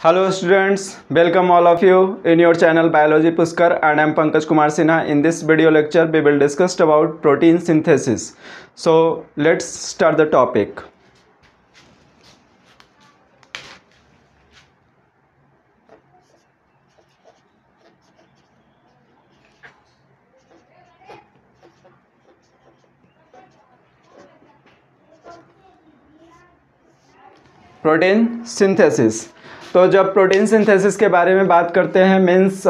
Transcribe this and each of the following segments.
Hello students, welcome all of you in your channel Biology Puskar. and I am Pankaj Kumar Sinha. In this video lecture, we will discuss about protein synthesis. So let's start the topic. Protein synthesis तो जब protein synthesis के बारे में बात करते हैं means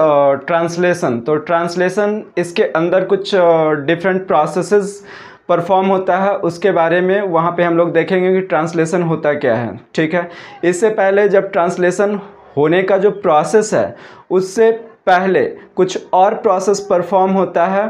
translation uh, तो translation इसके अंदर कुछ डिफरेंट प्रोसेसेस परफॉर्म होता है उसके बारे में वहाँ पे हम लोग देखेंगे कि ट्रांसलेशन होता क्या है ठीक है इससे पहले जब ट्रांसलेशन होने का जो प्रोसेस है उससे पहले कुछ और प्रोसेस परफॉर्म होता है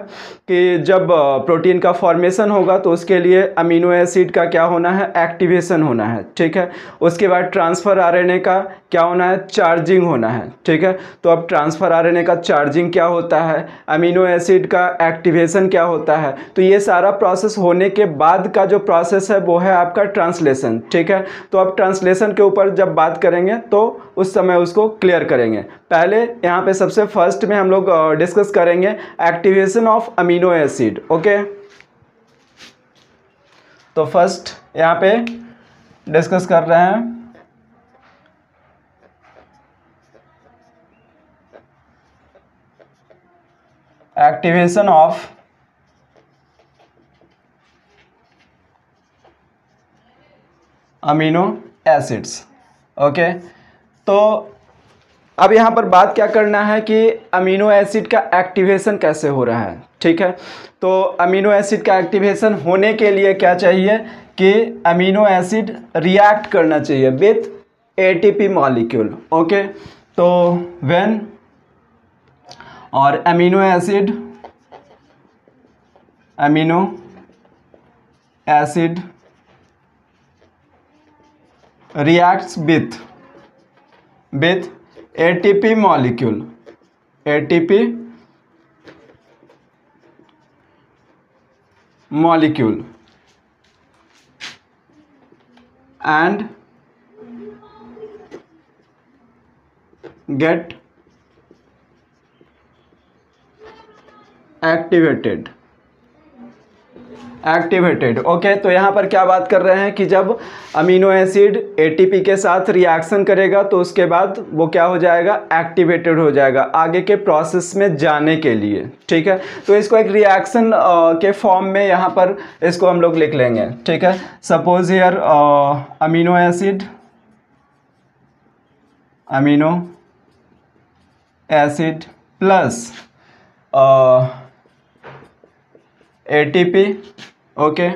कि जब प्रोटीन का फॉर्मेशन होगा तो उसके लिए अमीनो एसिड का क्या होना है एक्टिवेशन होना है ठीक है उसके बाद ट्रांसफ़र आरएनए का क्या होना है चार्जिंग होना है ठीक है तो अब ट्रांसफ़र आरएनए का चार्जिंग क्या होता है अमीनो एसिड का एक्टिवेशन क्या होता है तो ये सारा प्रोसेस होने के बाद का जो प्रोसेस है वो है आपका ट्रांसलेशन ठीक है तो अब ट्रांसलेशन के ऊपर जब बात करेंगे तो उस समय उसको क्लियर करेंगे पहले यहाँ पर सबसे फर्स्ट में हम लोग लोग डिस्कस करेंगे activation of amino acid okay तो फर्स्ट यहाँ पे डिस्कस कर रहे हैं activation of amino acids okay तो अब यहाँ पर बात क्या करना है कि अमीनो एसिड का एक्टिवेशन कैसे हो रहा है ठीक है तो अमीनो एसिड का एक्टिवेशन होने के लिए क्या चाहिए कि अमीनो एसिड रिएक्ट करना चाहिए विथ एटीपी मॉलिक्यूल ओके तो व्हेन और amino acid amino acid reacts with with ATP molecule. ATP molecule and get activated activated okay तो यहाँ पर क्या बात कर रहे हैं कि जब अमीनो एसिड एटीपी के साथ रिएक्शन करेगा तो उसके बाद वो क्या हो जाएगा एक्टिवेटेड हो जाएगा आगे के प्रोसेस में जाने के लिए ठीक है तो इसको एक रिएक्शन के फॉर्म में यहाँ पर इसको हम लोग लिख लेंगे ठीक है suppose here amino acid amino acid plus A T P okay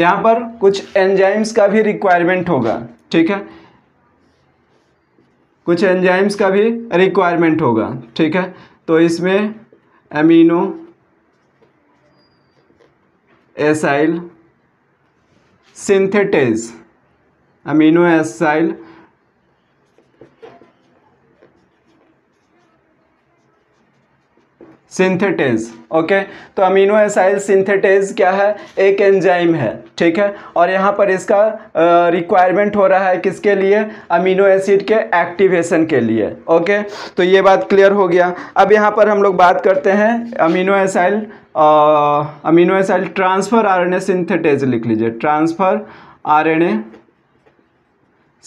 यहां पर कुछ एंजाइम्स का भी रिक्वायरमेंट होगा ठीक है कुछ एंजाइम्स का भी रिक्वायरमेंट होगा ठीक है तो इसमें amino acyl synthetase amino acyl synthetase okay तो अमीनो एसाइल सिंथेटेज क्या है एक एंजाइम है ठीक है और यहाँ पर इसका रिक्वायरमेंट हो रहा है किसके लिए अमीनो एसिड के एक्टिवेशन के लिए ओके तो ये बात क्लियर हो गया अब यहाँ पर हम लोग बात करते हैं amino acyl amino acyl transfer RNA synthetase लिख लीजिए ट्रांसफ़र आरएनए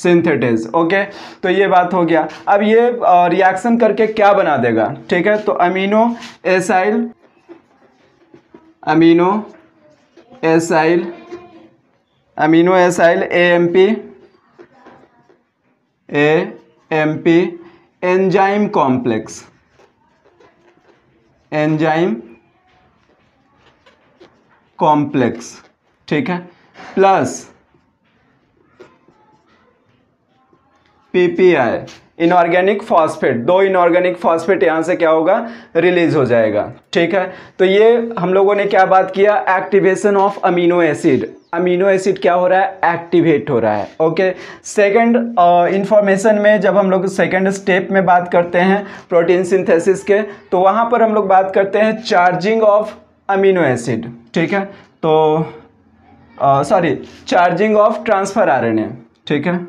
सिंथेटिज ओके तो ये बात हो गया अब ये रिएक्शन करके क्या बना देगा ठीक है तो amino acyl amino acyl amino acyl A M P A M P enzyme complex enzyme complex ठीक है प्लस पीपीआई इनऑर्गेनिक फॉस्फेट दो इनऑर्गेनिक फॉस्फेट यहाँ से क्या होगा रिलीज हो जाएगा ठीक है तो ये हम लोगों ने क्या बात किया activation of amino acid amino acid क्या हो रहा है एक्टिवेट हो रहा है ओके सेकंड इंफॉर्मेशन में जब हम लोग सेकंड स्टेप में बात करते हैं प्रोटीन सिंथेसिस के तो वहाँ पर हम लोग बात करते हैं चार्जिंग ऑफ अमीनो एसिड ठीक है तो sorry charging of transfer R ठीक है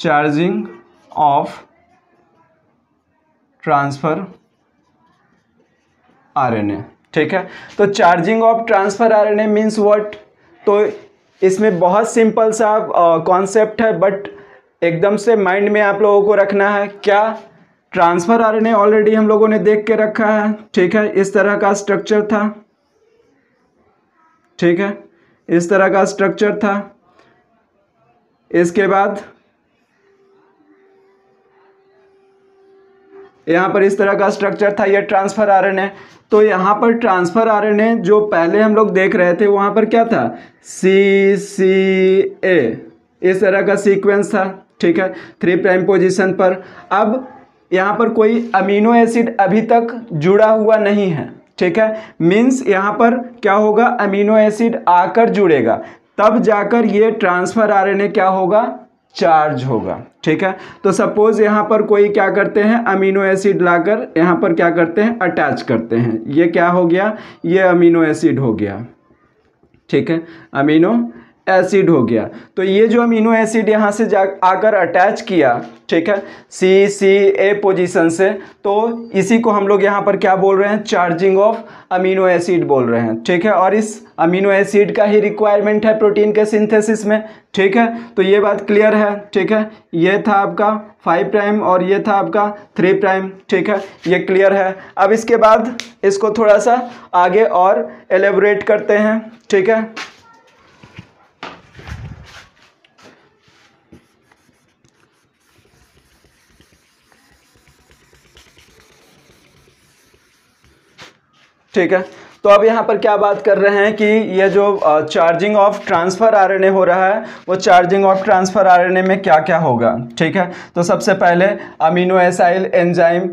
चार्जिंग ऑफ ट्रांसफ़र ए ठीक है तो charging of transfer RNA means what तो इसमें बहुत सिंपल सा कॉन्सेप्ट है बट एकदम से माइंड में आप लोगों को रखना है क्या ट्रांसफ़र आरएनए ऑलरेडी हम लोगों ने देख के रखा है ठीक है इस तरह का स्ट्रक्चर था ठीक है इस तरह का स्ट्रक्चर था इसके बाद यहाँ पर इस तरह का स्ट्रक्चर था यह ट्रांसफ़र आर एन ए तो यहाँ पर ट्रांसफ़र आर एन ए जो पहले हम लोग देख रहे थे वहाँ पर क्या था सी सी ए इस तरह का सीक्वेंस था ठीक है थ्री प्राइम पोजीशन पर अब यहाँ पर कोई अमीनो एसिड अभी तक जुड़ा हुआ नहीं है ठीक है मीन्स यहाँ पर क्या होगा अमीनो एसिड आकर जुड़ेगा तब जाकर ये ट्रांसफ़र ए क्या होगा चार्ज होगा ठीक है तो सपोज़ यहाँ पर कोई क्या करते हैं अमीनो एसिड लाकर यहाँ पर क्या करते हैं अटैच करते हैं ये क्या हो गया ये अमीनो एसिड हो गया ठीक है अमीनो एसिड हो गया तो ये जो अमीनो एसिड यहाँ से जा आकर अटैच किया ठीक है सी सी ए पोजीशन से तो इसी को हम लोग यहाँ पर क्या बोल रहे हैं चार्जिंग ऑफ अमीनो एसिड बोल रहे हैं ठीक है और इस अमीनो एसिड का ही रिक्वायरमेंट है प्रोटीन के सिंथेसिस में ठीक है तो ये बात क्लियर है ठीक है ये था आपका फाइव प्राइम और ये था आपका थ्री प्राइम ठीक है ये क्लियर है अब इसके बाद इसको थोड़ा सा आगे और एलेबोरेट करते हैं ठीक है ठीक है तो अब यहाँ पर क्या बात कर रहे हैं कि ये जो चार्जिंग ऑफ ट्रांसफ़र आरएनए हो रहा है वो चार्जिंग ऑफ ट्रांसफ़र आरएनए में क्या क्या होगा ठीक है तो सबसे पहले amino acyl enzyme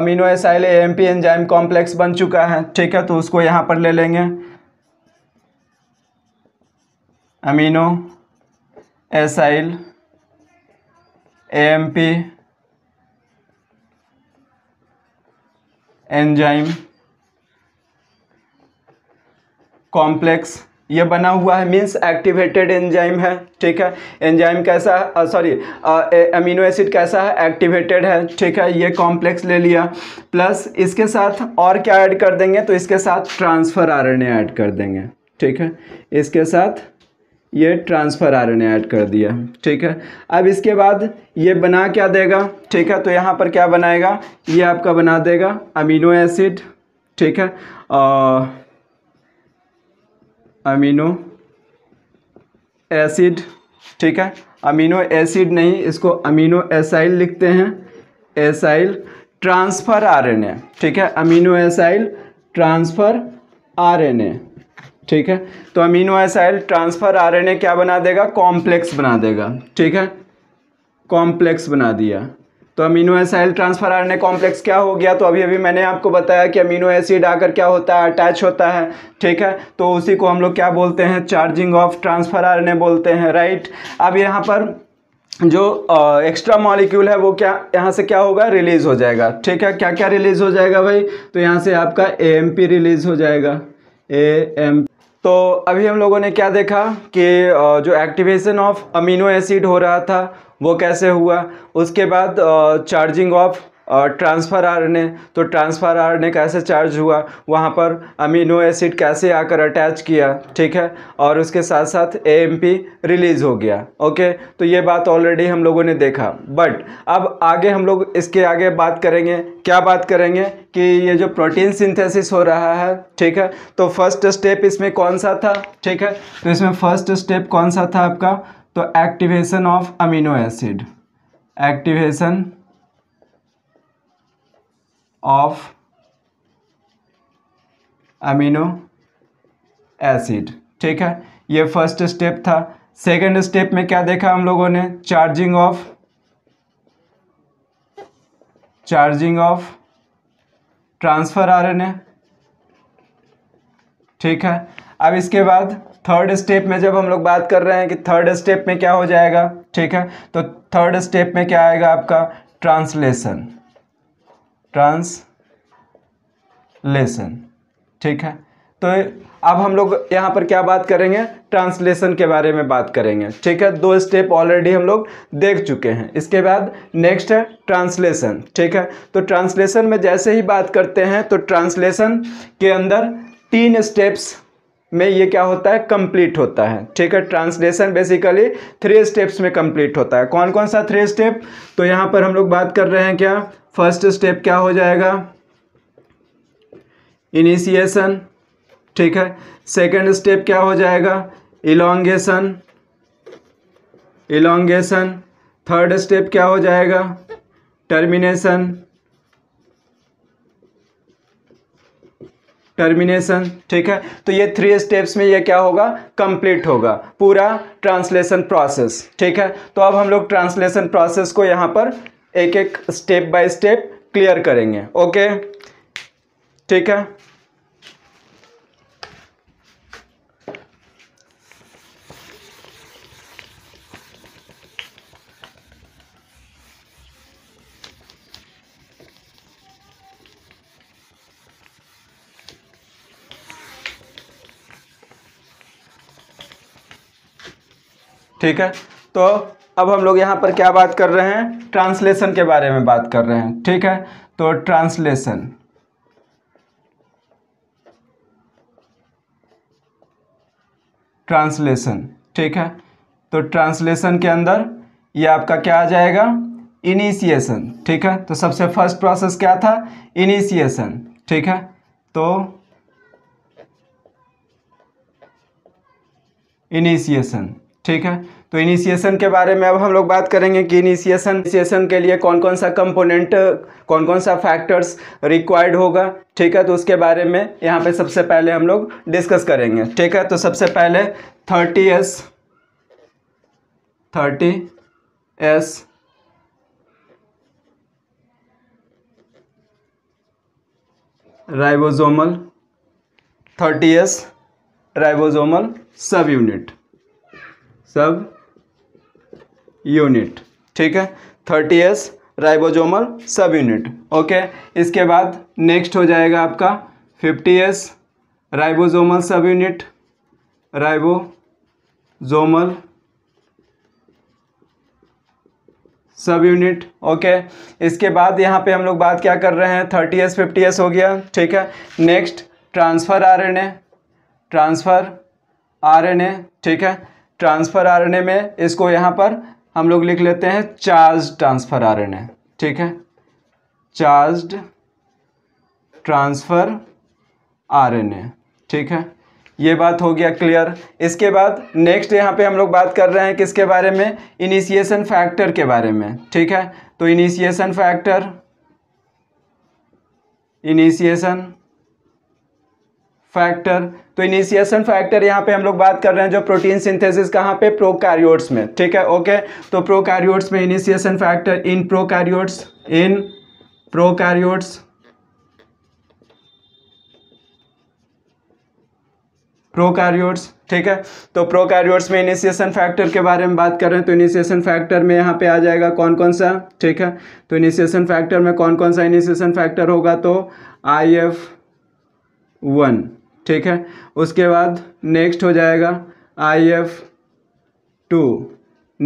amino acyl P enzyme complex बन चुका है ठीक है तो उसको यहाँ पर ले लेंगे amino acyl P enzyme complex ये बना हुआ है मीन्स एक्टिवेटेड एंजाइम है ठीक है एंजाइम कैसा है सॉरी अमीनो एसिड कैसा है एक्टिवेटेड है ठीक है ये कॉम्प्लेक्स ले लिया प्लस इसके साथ और क्या ऐड कर देंगे तो इसके साथ ट्रांसफ़र आरएनए ऐड कर देंगे ठीक है इसके साथ ये ट्रांसफ़र आरएनए ऐड कर दिया ठीक है अब इसके बाद ये बना क्या देगा ठीक है तो यहाँ पर क्या बनाएगा ये आपका बना देगा अमीनो एसिड ठीक है आ, अमीनो एसिड ठीक है अमीनो एसिड नहीं इसको अमीनो एसाइल लिखते हैं एसाइल ट्रांसफ़र आरएनए ठीक है अमीनो एसाइल ट्रांसफ़र आरएनए ठीक है तो अमीनो एसाइल ट्रांसफ़र आरएनए क्या बना देगा कॉम्प्लेक्स बना देगा ठीक है कॉम्प्लेक्स बना दिया तो amino acyl transfer R complex क्या हो गया तो अभी अभी मैंने आपको बताया कि अमीनो एसिड आकर क्या होता है अटैच होता है ठीक है तो उसी को हम लोग क्या बोलते हैं चार्जिंग ऑफ ट्रांसफर आर बोलते हैं राइट अब यहाँ पर जो एक्स्ट्रा मॉलिक्यूल है वो क्या यहाँ से क्या होगा रिलीज़ हो जाएगा ठीक है क्या क्या रिलीज़ हो जाएगा भाई तो यहाँ से आपका ए रिलीज़ हो जाएगा ए एम तो अभी हम लोगों ने क्या देखा कि जो एक्टिवेशन ऑफ अमीनो एसिड हो रहा था वो कैसे हुआ उसके बाद चार्जिंग ऑफ ट्रांसफ़र आर ने तो ट्रांसफ़र आर ने कैसे चार्ज हुआ वहाँ पर अमीनो एसिड कैसे आकर अटैच किया ठीक है और उसके साथ साथ एएमपी रिलीज़ हो गया ओके तो ये बात ऑलरेडी हम लोगों ने देखा बट अब आगे हम लोग इसके आगे बात करेंगे क्या बात करेंगे कि ये जो प्रोटीन सिंथेसिस हो रहा है ठीक है तो फर्स्ट स्टेप इसमें कौन सा था ठीक है तो इसमें फर्स्ट स्टेप कौन सा था आपका तो activation of amino acid activation of amino acid ठीक है ये फर्स्ट स्टेप था सेकंड स्टेप में क्या देखा हम लोगों ने charging of charging of transfer रहे ठीक है अब इसके बाद थर्ड स्टेप में जब हम लोग बात कर रहे हैं कि थर्ड स्टेप में क्या हो जाएगा ठीक है तो थर्ड स्टेप में क्या आएगा आपका ट्रांसलेशन ट्रांसलेशन ठीक है तो अब हम लोग यहाँ पर क्या बात करेंगे ट्रांसलेशन के बारे में बात करेंगे ठीक है दो स्टेप ऑलरेडी हम लोग देख चुके हैं इसके बाद नेक्स्ट है ट्रांसलेशन ठीक है तो ट्रांसलेशन में जैसे ही बात करते हैं तो ट्रांसलेशन के अंदर तीन स्टेप्स में ये क्या होता है कंप्लीट होता है ठीक है ट्रांसलेशन बेसिकली थ्री स्टेप्स में कंप्लीट होता है कौन कौन सा थ्री स्टेप तो यहाँ पर हम लोग बात कर रहे हैं क्या फर्स्ट स्टेप क्या हो जाएगा इनिशिएशन ठीक है सेकंड स्टेप क्या हो जाएगा इलोंगेशन इलोंगेशन थर्ड स्टेप क्या हो जाएगा टर्मिनेशन टर्मिनेशन ठीक है तो ये थ्री स्टेप्स में ये क्या होगा कंप्लीट होगा पूरा ट्रांसलेशन प्रोसेस ठीक है तो अब हम लोग ट्रांसलेशन प्रोसेस को यहाँ पर एक एक स्टेप बाय स्टेप क्लियर करेंगे ओके ठीक है ठीक है तो अब हम लोग यहाँ पर क्या बात कर रहे हैं ट्रांसलेशन के बारे में बात कर रहे हैं ठीक है तो ट्रांसलेशन ट्रांसलेशन ठीक है तो ट्रांसलेशन के अंदर ये आपका क्या आ जाएगा इनिशिएशन ठीक है तो सबसे फर्स्ट प्रोसेस क्या था इनिशिएशन ठीक है तो इनिशिएशन ठीक है तो इनिशिएशन के बारे में अब हम लोग बात करेंगे कि इनिशिएशन इनिशिएशन के लिए कौन कौन सा कंपोनेंट कौन कौन सा फैक्टर्स रिक्वायर्ड होगा ठीक है तो उसके बारे में यहाँ पे सबसे पहले हम लोग डिस्कस करेंगे ठीक है तो सबसे पहले thirty S thirty S ribosomal thirty S ribosomal sub unit sub unit ठीक है thirty S ribosomal sub unit okay इसके बाद नेक्स्ट हो जाएगा आपका fifty S ribosomal sub unit ribosomal sub unit okay इसके बाद यहाँ पे हम लोग बात क्या कर रहे हैं थर्टी एस फिफ्टी एस हो गया ठीक है next transfer RNA transfer RNA ठीक है ट्रांसफ़र आरएनए में इसको यहाँ पर हम लोग लिख लेते हैं चार्ज ट्रांसफ़र आरएनए ठीक है चार्ज ट्रांसफ़र आरएनए ठीक है ये बात हो गया क्लियर इसके बाद नेक्स्ट यहाँ पे हम लोग बात कर रहे हैं किसके बारे में इनिशिएशन फैक्टर के बारे में ठीक है तो इनिशिएशन फैक्टर इनिशिएशन फैक्टर तो इनिशिएशन फैक्टर यहाँ पे हम लोग बात कर रहे हैं जो प्रोटीन सिंथेसिस कहाँ पे प्रोकैरियोट्स में ठीक है ओके तो प्रोकैरियोट्स में initiation factor in prokaryotes in prokaryotes prokaryotes ठीक है तो प्रोकैरियोट्स में इनिशिएशन फैक्टर के बारे में बात कर रहे हैं तो इनिशिएशन फैक्टर में यहाँ पे आ जाएगा कौन कौन सा ठीक है तो इनिशिएशन फैक्टर में कौन कौन सा इनिशिएशन फैक्टर होगा तो आई एफ वन ठीक है उसके बाद नेक्स्ट हो जाएगा I F two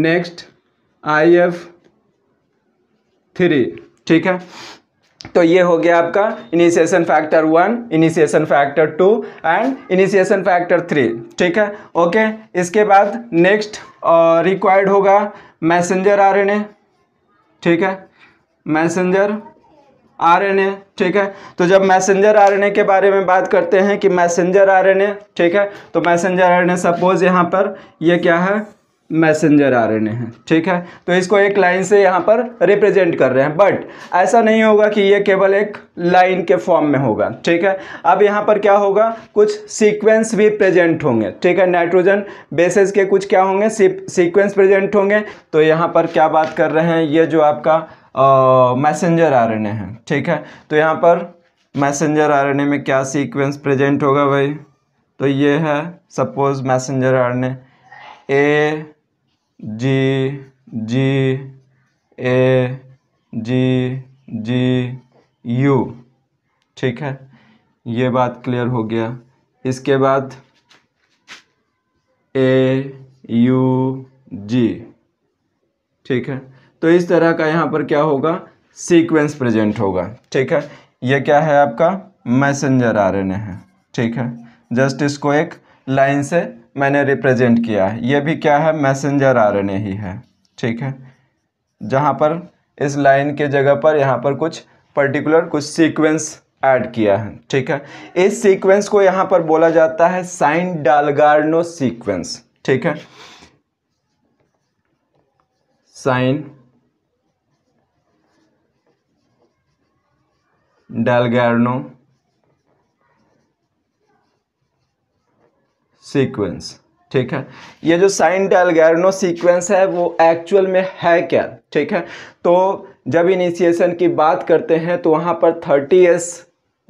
next I F three ठीक है तो ये हो गया आपका initiation factor one initiation factor two and initiation factor three ठीक है ओके इसके बाद नेक्स्ट रिक्वायर्ड होगा मैसेंजर आरएनए ठीक है मैसेंजर आरएनए ठीक है तो जब मैसेंजर आरएनए के बारे में बात करते हैं कि मैसेंजर आरएनए ठीक है तो मैसेंजर आरएनए सपोज यहाँ पर ये क्या है मैसेंजर आरएनए है ठीक है तो इसको एक लाइन से यहाँ पर रिप्रेजेंट कर रहे हैं बट ऐसा नहीं होगा कि ये केवल एक लाइन के फॉर्म में होगा ठीक है अब यहाँ पर क्या होगा कुछ सीक्वेंस भी प्रेजेंट होंगे ठीक है नाइट्रोजन बेसिस के कुछ क्या होंगे सीक्वेंस प्रेजेंट होंगे तो यहाँ पर क्या बात कर रहे हैं ये जो आपका मैसेंजर एन है ठीक है तो यहाँ पर मैसेंजर आरएनए में क्या सीक्वेंस प्रेजेंट होगा भाई तो ये है suppose messenger RNA A G G A G G U ठीक है ये बात क्लियर हो गया इसके बाद ए यू जी ठीक है तो इस तरह का यहाँ पर क्या होगा सीक्वेंस प्रेजेंट होगा ठीक है ये क्या है आपका मैसेंजर आर है ठीक है जस्ट इसको एक लाइन से मैंने रिप्रेजेंट किया है ये भी क्या है मैसेंजर आर ही है ठीक है जहाँ पर इस लाइन के जगह पर यहाँ पर कुछ पर्टिकुलर कुछ सीक्वेंस ऐड किया है ठीक है इस सीक्वेंस को यहाँ पर बोला जाता है साइन डालगार्नो सीक्वेंस ठीक है साइन डेलगैर्नो सीक्वेंस ठीक है ये जो साइन डेलगैर्नो सीक्वेंस है वो एक्चुअल में है क्या ठीक है तो जब इनिशिएशन की बात करते हैं तो वहां पर thirty S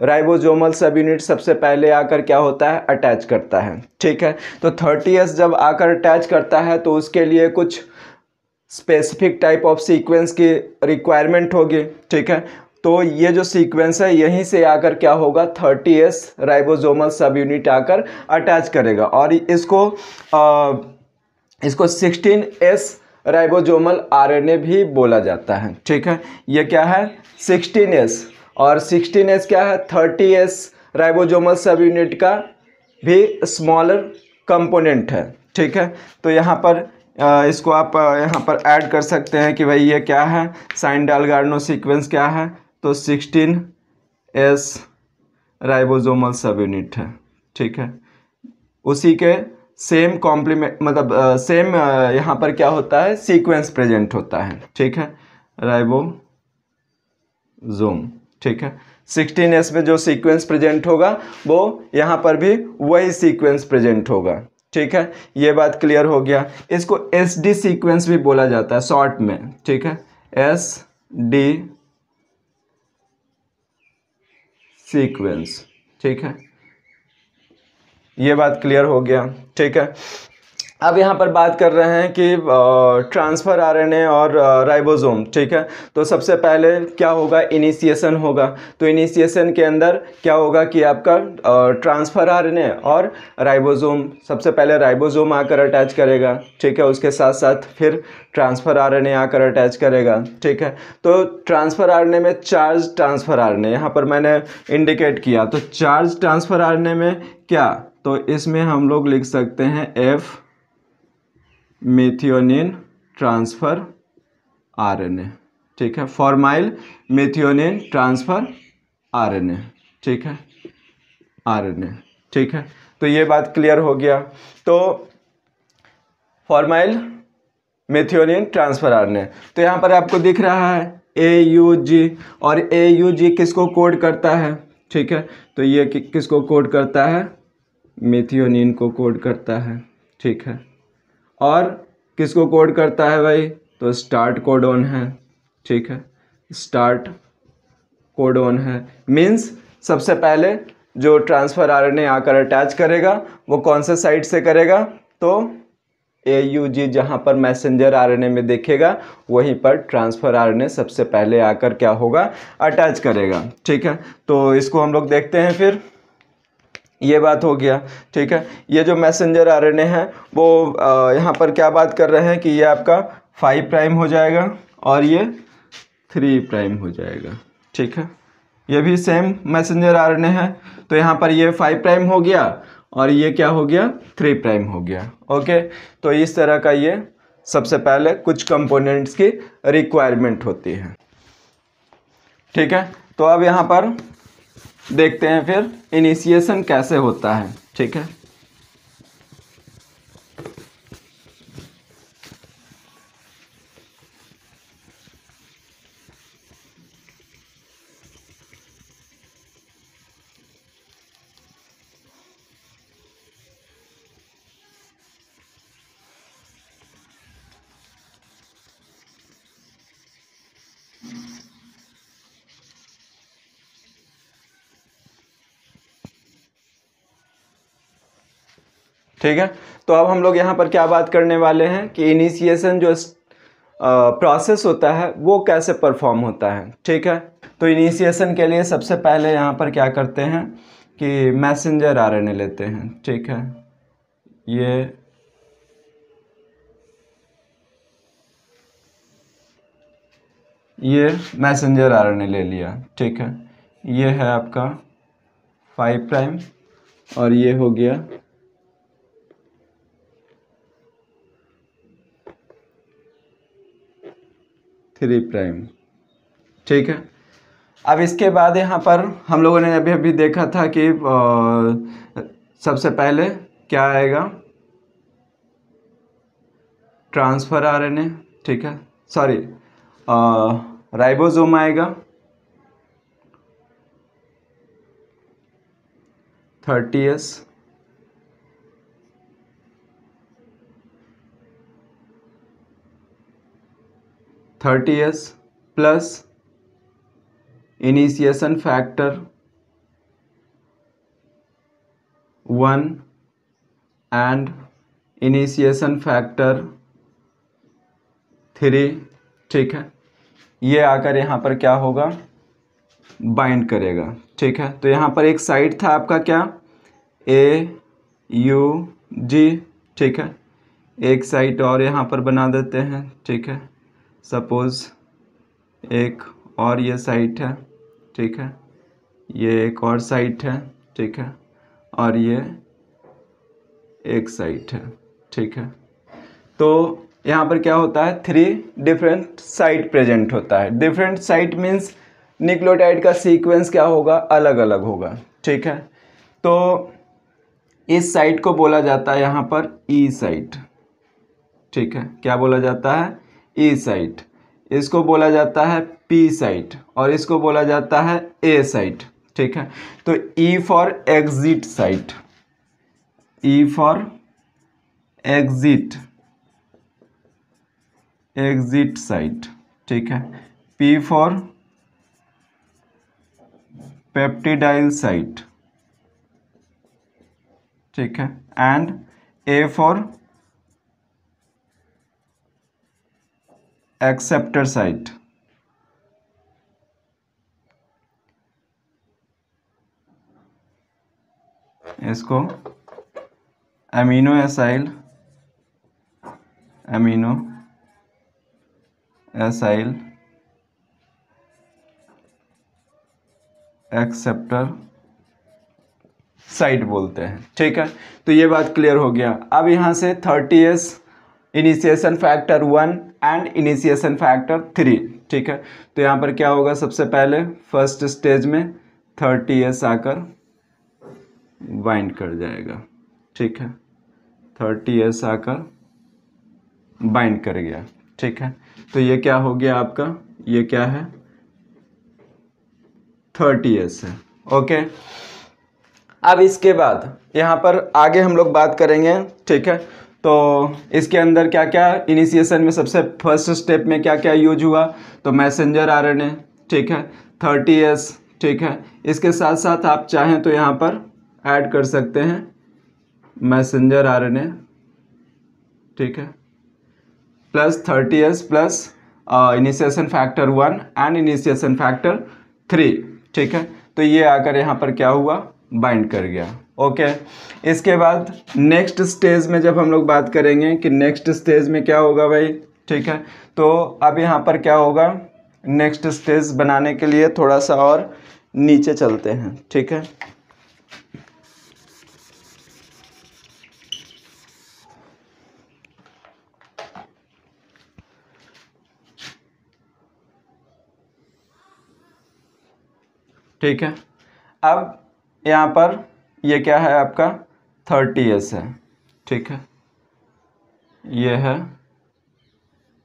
ribosomal sub unit सबसे पहले आकर क्या होता है अटैच करता है ठीक है तो थर्टी एस जब आकर अटैच करता है तो उसके लिए कुछ स्पेसिफिक टाइप ऑफ सीक्वेंस की रिक्वायरमेंट होगी ठीक है तो ये जो सीक्वेंस है यहीं से आकर क्या होगा thirty S ribosomal sub unit आकर अटैच करेगा और इसको आ, इसको सिक्सटीन एस राइबोजोमल आरएनए भी बोला जाता है ठीक है ये क्या है सिक्सटीन एस और सिक्सटीन एस क्या है thirty S ribosomal sub unit का भी स्मॉलर कंपोनेंट है ठीक है तो यहाँ पर इसको आप यहाँ पर ऐड कर सकते हैं कि भाई ये क्या है साइन डालगार्नो सीक्वेंस क्या है तो sixteen S ribosomal sub unit है ठीक है उसी के सेम कॉम्प्लीमेंट मतलब सेम यहाँ पर क्या होता है सीक्वेंस प्रेजेंट होता है ठीक है जोम ठीक है सिक्सटीन एस में जो सीक्वेंस प्रेजेंट होगा वो यहाँ पर भी वही सीक्वेंस प्रेजेंट होगा ठीक है ये बात क्लियर हो गया इसको एस डी सीक्वेंस भी बोला जाता है शॉर्ट में ठीक है एस डी सीक्वेंस ठीक है ये बात क्लियर हो गया ठीक है अब यहाँ पर बात कर रहे हैं कि ट्रांसफ़र आरएनए और राइबोसोम ठीक है तो सबसे पहले क्या होगा इनिशिएशन होगा तो इनिशिएशन के अंदर क्या होगा कि आपका ट्रांसफ़र आरएनए और राइबोसोम सबसे पहले राइबोसोम आकर अटैच करेगा ठीक है उसके साथ साथ फिर ट्रांसफ़र आरएनए आकर अटैच करेगा ठीक है तो ट्रांसफ़र आरएनए में चार्ज ट्रांसफ़र आरएनए यहाँ पर मैंने इंडिकेट किया तो चार्ज ट्रांसफ़र आरएनए में क्या तो इसमें हम लोग लिख सकते हैं एफ़ मेथियोनिन ट्रांसफ़र आरएनए ठीक है फॉर्माइल मेथियोनिन ट्रांसफ़र आरएनए ठीक है आरएनए ठीक है तो ये बात क्लियर हो गया तो फॉर्माइल मेथियोनिन ट्रांसफ़र आरएनए तो यहाँ पर आपको दिख रहा है ए यू जी और ए यू जी किसको कोड करता है ठीक है तो ये कि, किसको कोड करता है मेथियोनिन को कोड करता है ठीक है और किसको कोड करता है भाई तो स्टार्ट कोड ऑन है ठीक है स्टार्ट कोड ऑन है मीन्स सबसे पहले जो ट्रांसफ़र आर ए आकर अटैच करेगा वो कौन से साइट से करेगा तो ए यू जी जहाँ पर मैसेंजर ए में देखेगा वहीं पर ट्रांसफ़र ए सबसे पहले आकर क्या होगा अटैच करेगा ठीक है तो इसको हम लोग देखते हैं फिर ये बात हो गया ठीक है ये जो मैसेंजर आ रहे हैं वो यहाँ पर क्या बात कर रहे हैं कि ये आपका फाइव प्राइम हो जाएगा और ये थ्री प्राइम हो जाएगा ठीक है ये भी सेम मैसेंजर आ रहे हैं तो यहाँ पर ये फाइव प्राइम हो गया और ये क्या हो गया थ्री प्राइम हो गया ओके तो इस तरह का ये सबसे पहले कुछ कंपोनेंट्स की रिक्वायरमेंट होती है ठीक है तो अब यहाँ पर देखते हैं फिर इनिशिएशन कैसे होता है ठीक है ठीक है तो अब हम लोग यहाँ पर क्या बात करने वाले हैं कि इनिशिएशन जो प्रोसेस होता है वो कैसे परफॉर्म होता है ठीक है तो इनिशिएशन के लिए सबसे पहले यहाँ पर क्या करते हैं कि मैसेंजर आरएनए लेते हैं ठीक है ये ये मैसेंजर आरएनए ले लिया ठीक है ये है आपका फाइव प्राइम और ये हो गया थ्री प्राइम ठीक है अब इसके बाद यहाँ पर हम लोगों ने अभी अभी देखा था कि सबसे पहले क्या आएगा ट्रांसफ़र आरएनए ठीक है सॉरी राइबोसोम आएगा thirty S thirty S plus initiation factor one and initiation factor three ठीक है ये आकर यहाँ पर क्या होगा बाइंड करेगा ठीक है तो यहाँ पर एक साइड था आपका क्या ए यू जी ठीक है एक साइट और यहाँ पर बना देते हैं ठीक है सपोज़ एक और ये साइट है ठीक है ये एक और साइट है ठीक है और ये एक साइट है ठीक है तो यहाँ पर क्या होता है थ्री डिफरेंट साइट प्रेजेंट होता है डिफरेंट साइट मीन्स निक्लोटाइड का सीक्वेंस क्या होगा अलग अलग होगा ठीक है तो इस साइट को बोला जाता है यहाँ पर ई e साइट ठीक है क्या बोला जाता है ई e साइट इसको बोला जाता है पी साइट और इसको बोला जाता है ए साइट ठीक है तो E for exit site E for exit exit site ठीक है पी फॉर पेप्टिडाइल साइट ठीक है and A for acceptor site इसको amino acyl amino acyl acceptor site बोलते हैं ठीक है तो ये बात क्लियर हो गया अब यहाँ से thirty S initiation factor one and initiation factor three ठीक है तो यहाँ पर क्या होगा सबसे पहले फर्स्ट स्टेज में थर्टी एस आकर बाइंड कर जाएगा ठीक है थर्टी एस आकर बाइंड कर गया ठीक है तो ये क्या हो गया आपका ये क्या है थर्टी एस है ओके अब इसके बाद यहाँ पर आगे हम लोग बात करेंगे ठीक है तो इसके अंदर क्या क्या इनिशिएशन में सबसे फर्स्ट स्टेप में क्या क्या यूज हुआ तो मैसेंजर एन ठीक है थर्टी एस ठीक है इसके साथ साथ आप चाहें तो यहाँ पर ऐड कर सकते हैं मैसेंजर आर ठीक है plus thirty S plus initiation factor one and initiation factor three ठीक है तो ये आकर यहाँ पर क्या हुआ बाइंड कर गया ओके इसके बाद नेक्स्ट स्टेज में जब हम लोग बात करेंगे कि नेक्स्ट स्टेज में क्या होगा भाई ठीक है तो अब यहाँ पर क्या होगा नेक्स्ट स्टेज बनाने के लिए थोड़ा सा और नीचे चलते हैं ठीक है ठीक है अब यहाँ पर ये क्या है आपका थर्टी एस है ठीक है ये है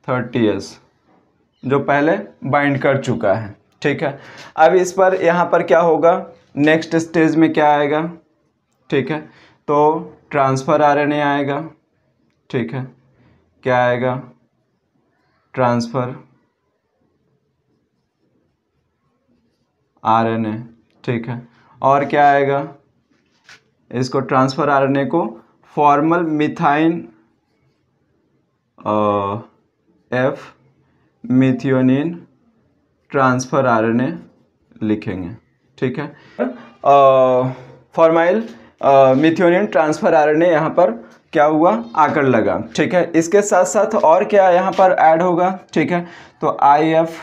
थर्टी एस जो पहले बाइंड कर चुका है ठीक है अब इस पर यहाँ पर क्या होगा नेक्स्ट स्टेज में क्या आएगा ठीक है तो ट्रांसफ़र आरएनए आएगा ठीक है क्या आएगा ट्रांसफ़र आरएनए ठीक है और क्या आएगा इसको ट्रांसफ़र आरएनए को formyl methionine F methionine transfer RNA लिखेंगे ठीक है फॉर्माइल मिथियोनिन ट्रांसफ़र आरएनए यहाँ पर क्या हुआ आकर लगा ठीक है इसके साथ साथ और क्या यहाँ पर ऐड होगा ठीक है तो आई एफ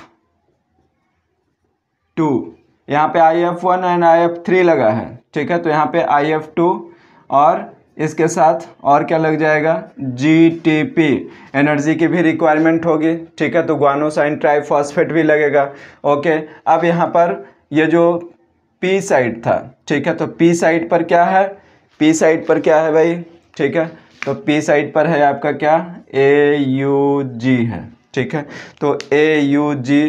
टू यहाँ पे I F one and I F three लगा है ठीक है तो यहाँ पे आई एफ टू और इसके साथ और क्या लग जाएगा जी टी पी एनर्जी की भी रिक्वायरमेंट होगी ठीक है तो ग्वानोसाइन ट्राइफॉस्फेट भी लगेगा ओके अब यहाँ पर ये जो पी साइड था ठीक है तो पी साइड पर क्या है पी साइड पर क्या है भाई ठीक है तो पी साइड पर है आपका क्या ए यू जी है ठीक है तो ए यू जी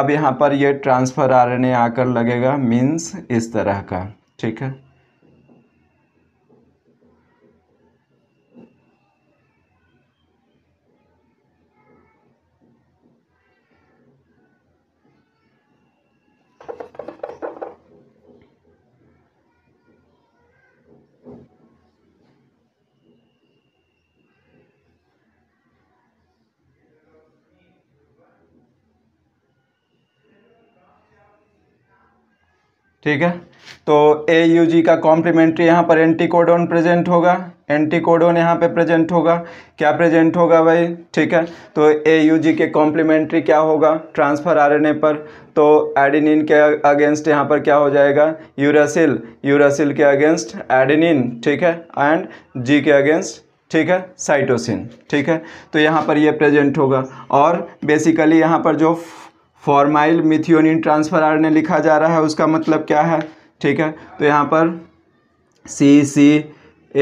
अब यहाँ पर ये ट्रांसफ़र आर आकर लगेगा मीन्स इस तरह का ठीक है ठीक है तो ए यू जी का कॉम्प्लीमेंट्री यहाँ पर एंटीकोडोन प्रेजेंट होगा एंटीकोडोन यहाँ पे प्रेजेंट होगा क्या प्रेजेंट होगा भाई ठीक है तो ए यू जी के कॉम्प्लीमेंट्री क्या होगा ट्रांसफ़र आरएनए पर तो एडिनिन के अगेंस्ट यहाँ पर क्या हो जाएगा यूरासिल यूरासिल के अगेंस्ट एडिनिन ठीक है एंड जी के अगेंस्ट ठीक है साइटोसिन ठीक है तो यहाँ पर ये यह प्रेजेंट होगा और बेसिकली यहाँ पर जो फॉर्माइल मिथियोनिन ट्रांसफर आरएनए लिखा जा रहा है उसका मतलब क्या है ठीक है तो यहाँ पर सी सी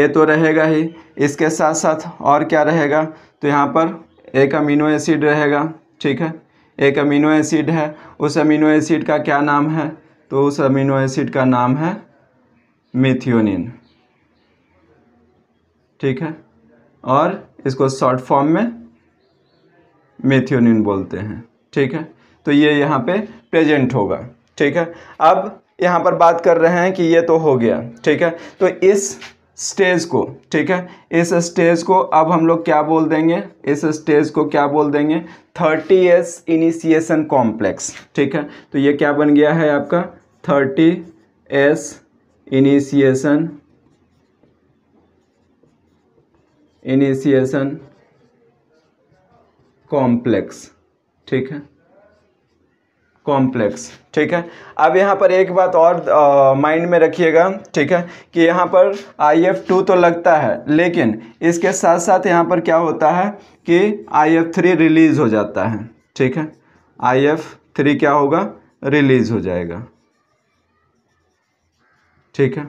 ए तो रहेगा ही इसके साथ साथ और क्या रहेगा तो यहाँ पर एक अमीनो एसिड रहेगा ठीक है एक अमीनो एसिड है उस अमीनो एसिड का क्या नाम है तो उस अमीनो एसिड का नाम है मिथियोनिन ठीक है और इसको शॉर्ट फॉर्म में मिथियोनिन बोलते हैं ठीक है तो ये यहाँ पे प्रेजेंट होगा ठीक है अब यहाँ पर बात कर रहे हैं कि ये तो हो गया ठीक है तो इस स्टेज को ठीक है इस स्टेज को अब हम लोग क्या बोल देंगे इस स्टेज को क्या बोल देंगे थर्टी एस इनिशिएशन कॉम्प्लेक्स ठीक है तो ये क्या बन गया है आपका thirty S initiation initiation complex ठीक है कॉम्प्लेक्स ठीक है अब यहाँ पर एक बात और माइंड में रखिएगा ठीक है कि यहाँ पर आई एफ टू तो लगता है लेकिन इसके साथ साथ यहाँ पर क्या होता है कि आई एफ थ्री रिलीज़ हो जाता है ठीक है आई एफ थ्री क्या होगा रिलीज़ हो जाएगा ठीक है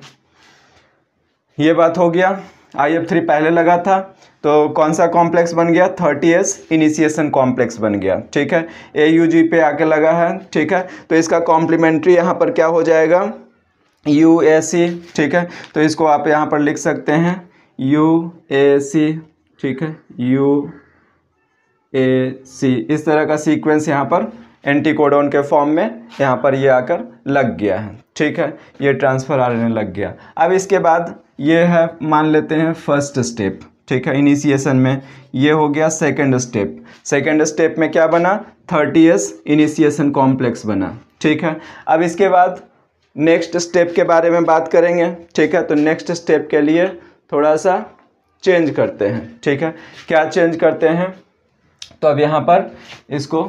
ये बात हो गया आई एफ थ्री पहले लगा था तो कौन सा कॉम्प्लेक्स बन गया थर्टी एस इनिशिएशन कॉम्प्लेक्स बन गया ठीक है ए यू जी पे आके लगा है ठीक है तो इसका कॉम्प्लीमेंट्री यहाँ पर क्या हो जाएगा यू ए सी ठीक है तो इसको आप यहाँ पर लिख सकते हैं यू ए सी ठीक है यू ए सी इस तरह का सीक्वेंस यहाँ पर एंटीकोडोन के फॉर्म में यहाँ पर ये यह आकर लग गया है ठीक है ये ट्रांसफ़र आने लग गया अब इसके बाद ये है मान लेते हैं फर्स्ट स्टेप ठीक है इनिशिएशन में ये हो गया सेकेंड स्टेप सेकेंड स्टेप में क्या बना थर्टी एस इनिशिएशन कॉम्प्लेक्स बना ठीक है अब इसके बाद नेक्स्ट स्टेप के बारे में बात करेंगे ठीक है तो नेक्स्ट स्टेप के लिए थोड़ा सा चेंज करते हैं ठीक है क्या चेंज करते हैं तो अब यहाँ पर इसको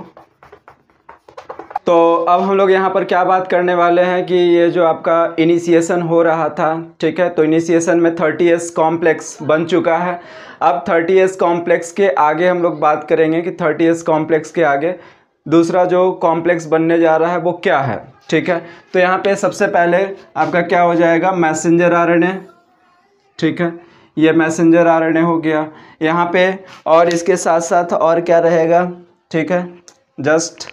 तो अब हम लोग यहाँ पर क्या बात करने वाले हैं कि ये जो आपका इनिशिएशन हो रहा था ठीक है तो इनिशिएशन में थर्टी एस कॉम्प्लेक्स बन चुका है अब थर्टी एस कॉम्प्लेक्स के आगे हम लोग बात करेंगे कि थर्टी एस कॉम्प्लेक्स के आगे दूसरा जो कॉम्प्लेक्स बनने जा रहा है वो क्या है ठीक है तो यहाँ पे सबसे पहले आपका क्या हो जाएगा मैसेंजर आर ठीक है ये मैसेंजर आर हो गया यहाँ पर और इसके साथ साथ और क्या रहेगा ठीक है जस्ट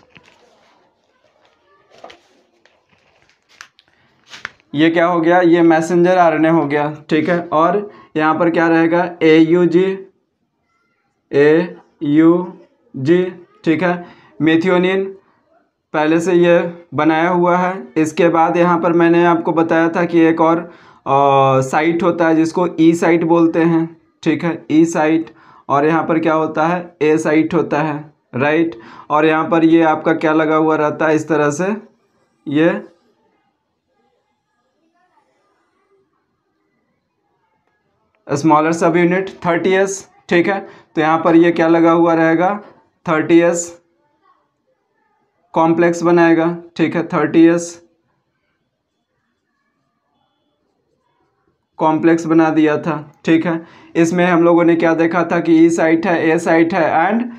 ये क्या हो गया ये मैसेंजर आर हो गया ठीक है और यहाँ पर क्या रहेगा ए यू जी ए यू जी ठीक है मेथियोनिन पहले से ये बनाया हुआ है इसके बाद यहाँ पर मैंने आपको बताया था कि एक और साइट होता है जिसको ई साइट बोलते हैं ठीक है ई साइट और यहाँ पर क्या होता है ए साइट होता है राइट और यहाँ पर ये आपका क्या लगा हुआ रहता है इस तरह से ये smaller sub unit thirty S ठीक है तो यहाँ पर ये क्या लगा हुआ रहेगा थर्टी एस कॉम्प्लेक्स बनाएगा ठीक है थर्टी एस कॉम्प्लेक्स बना दिया था ठीक है इसमें हम लोगों ने क्या देखा था कि ई e साइट है ए साइट है एंड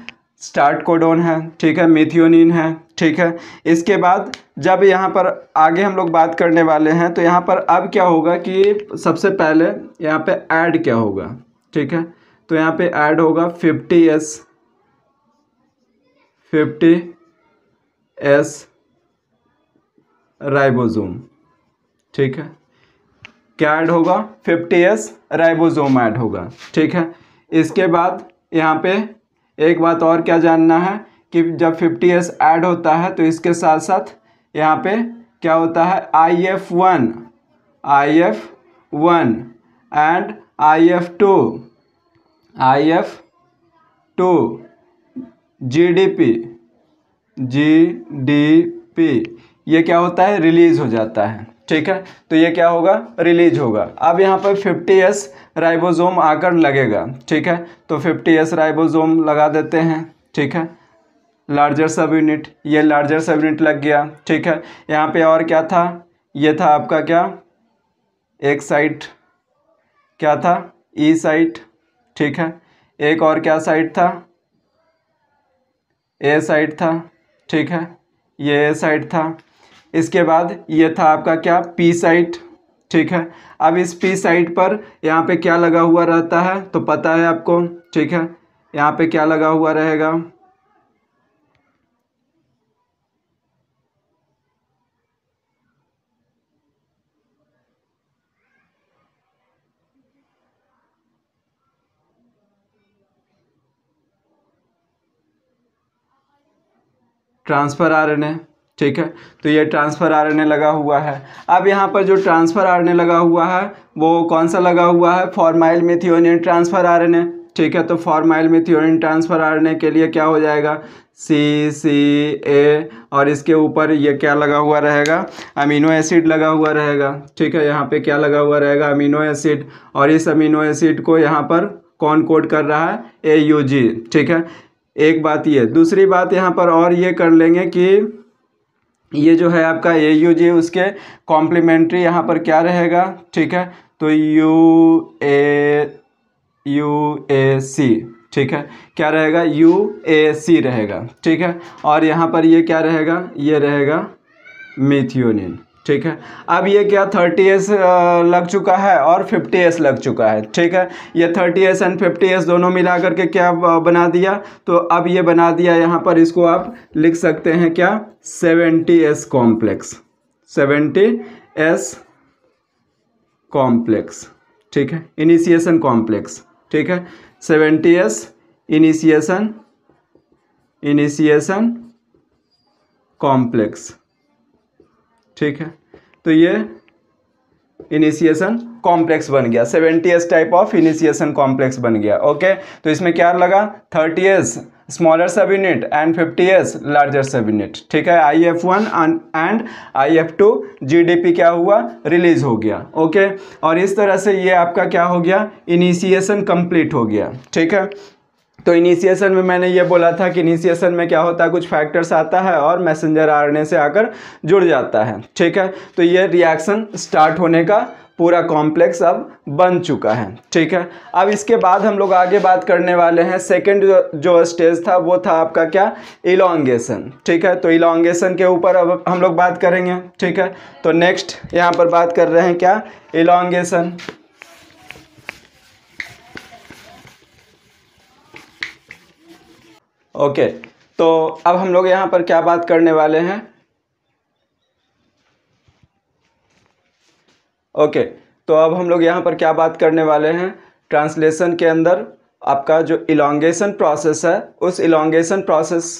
स्टार्ट कोडोन है ठीक है मिथियोनिन है ठीक है इसके बाद जब यहाँ पर आगे हम लोग बात करने वाले हैं तो यहाँ पर अब क्या होगा कि सबसे पहले यहाँ पे ऐड क्या होगा ठीक है तो यहाँ पे ऐड होगा fifty S fifty S ribosome ठीक है क्या ऐड होगा फिफ्टी एस राइबोसोम ऐड होगा ठीक है इसके बाद यहाँ पे एक बात और क्या जानना है कि जब फिफ्टी एस ऐड होता है तो इसके साथ साथ यहाँ पे क्या होता है I F one I F one and I F two I F two G D P G D P ये क्या होता है रिलीज़ हो जाता है ठीक है तो ये क्या होगा रिलीज होगा अब यहाँ पर 50s राइबोसोम आकर लगेगा ठीक है तो 50s राइबोसोम लगा देते हैं ठीक है लार्जर सब यूनिट ये लार्जर सब यूनिट लग गया ठीक है यहाँ पे और क्या था ये था आपका क्या एक साइट क्या था ई e साइट ठीक है एक और क्या साइट था ए साइट था ठीक है ये ए साइट था इसके बाद ये था आपका क्या पी साइट ठीक है अब इस पी साइट पर यहाँ पे क्या लगा हुआ रहता है तो पता है आपको ठीक है यहाँ पे क्या लगा हुआ रहेगा ट्रांसफ़र आ रहे हैं ठीक है तो ये ट्रांसफ़र आरएनए लगा हुआ है अब यहाँ पर जो ट्रांसफ़र आरएनए लगा हुआ है वो कौन सा लगा हुआ है फॉर्माइल मेथियोनियन ट्रांसफ़र आरएनए ठीक है तो फॉर्माइल मेथियोनियन ट्रांसफ़र आरएनए के लिए क्या हो जाएगा सी सी ए और इसके ऊपर ये क्या लगा हुआ रहेगा अमीनो एसिड लगा हुआ रहेगा ठीक है यहाँ पे क्या लगा हुआ रहेगा अमीनो एसिड और इस अमीनो एसिड को यहाँ पर कौन कोड कर रहा है ए यू जी ठीक है एक बात ये दूसरी बात यहाँ पर और ये कर लेंगे कि ये जो है आपका ए यू जी उसके कॉम्प्लीमेंट्री यहाँ पर क्या रहेगा ठीक है तो यू ए यू ए सी ठीक है क्या रहेगा यू ए सी रहेगा ठीक है और यहाँ पर ये क्या रहेगा ये रहेगा मिथियोनिन ठीक है अब ये क्या थर्टी एस लग चुका है और फिफ्टी एस लग चुका है ठीक है ये thirty S and fifty S दोनों मिला करके क्या बना दिया तो अब ये बना दिया यहाँ पर इसको आप लिख सकते हैं क्या seventy S complex seventy S complex ठीक है इनिशिएशन कॉम्प्लेक्स ठीक है seventy S initiation initiation complex ठीक है तो ये इनिशिएशन कॉम्प्लेक्स बन गया seventy S type of initiation complex बन गया ओके तो इसमें क्या लगा thirty S smaller sub unit and fifty S larger sub unit ठीक है I F one and I F two G D P क्या हुआ रिलीज हो गया ओके और इस तरह से ये आपका क्या हो गया इनिशिएशन कंप्लीट हो गया ठीक है तो इनिशिएशन में मैंने ये बोला था कि इनिशिएशन में क्या होता है कुछ फैक्टर्स आता है और मैसेंजर आर से आकर जुड़ जाता है ठीक है तो ये रिएक्शन स्टार्ट होने का पूरा कॉम्प्लेक्स अब बन चुका है ठीक है अब इसके बाद हम लोग आगे बात करने वाले हैं सेकंड जो, जो स्टेज था वो था आपका क्या इलांगेशन ठीक है तो इलांगेशन के ऊपर अब हम लोग बात करेंगे ठीक है तो नेक्स्ट यहाँ पर बात कर रहे हैं क्या इलांगेशन ओके तो अब हम लोग यहाँ पर क्या बात करने वाले हैं ओके तो अब हम लोग यहाँ पर क्या बात करने वाले हैं ट्रांसलेशन के अंदर आपका जो इलांगेशन प्रोसेस है उस इलांगेशन प्रोसेस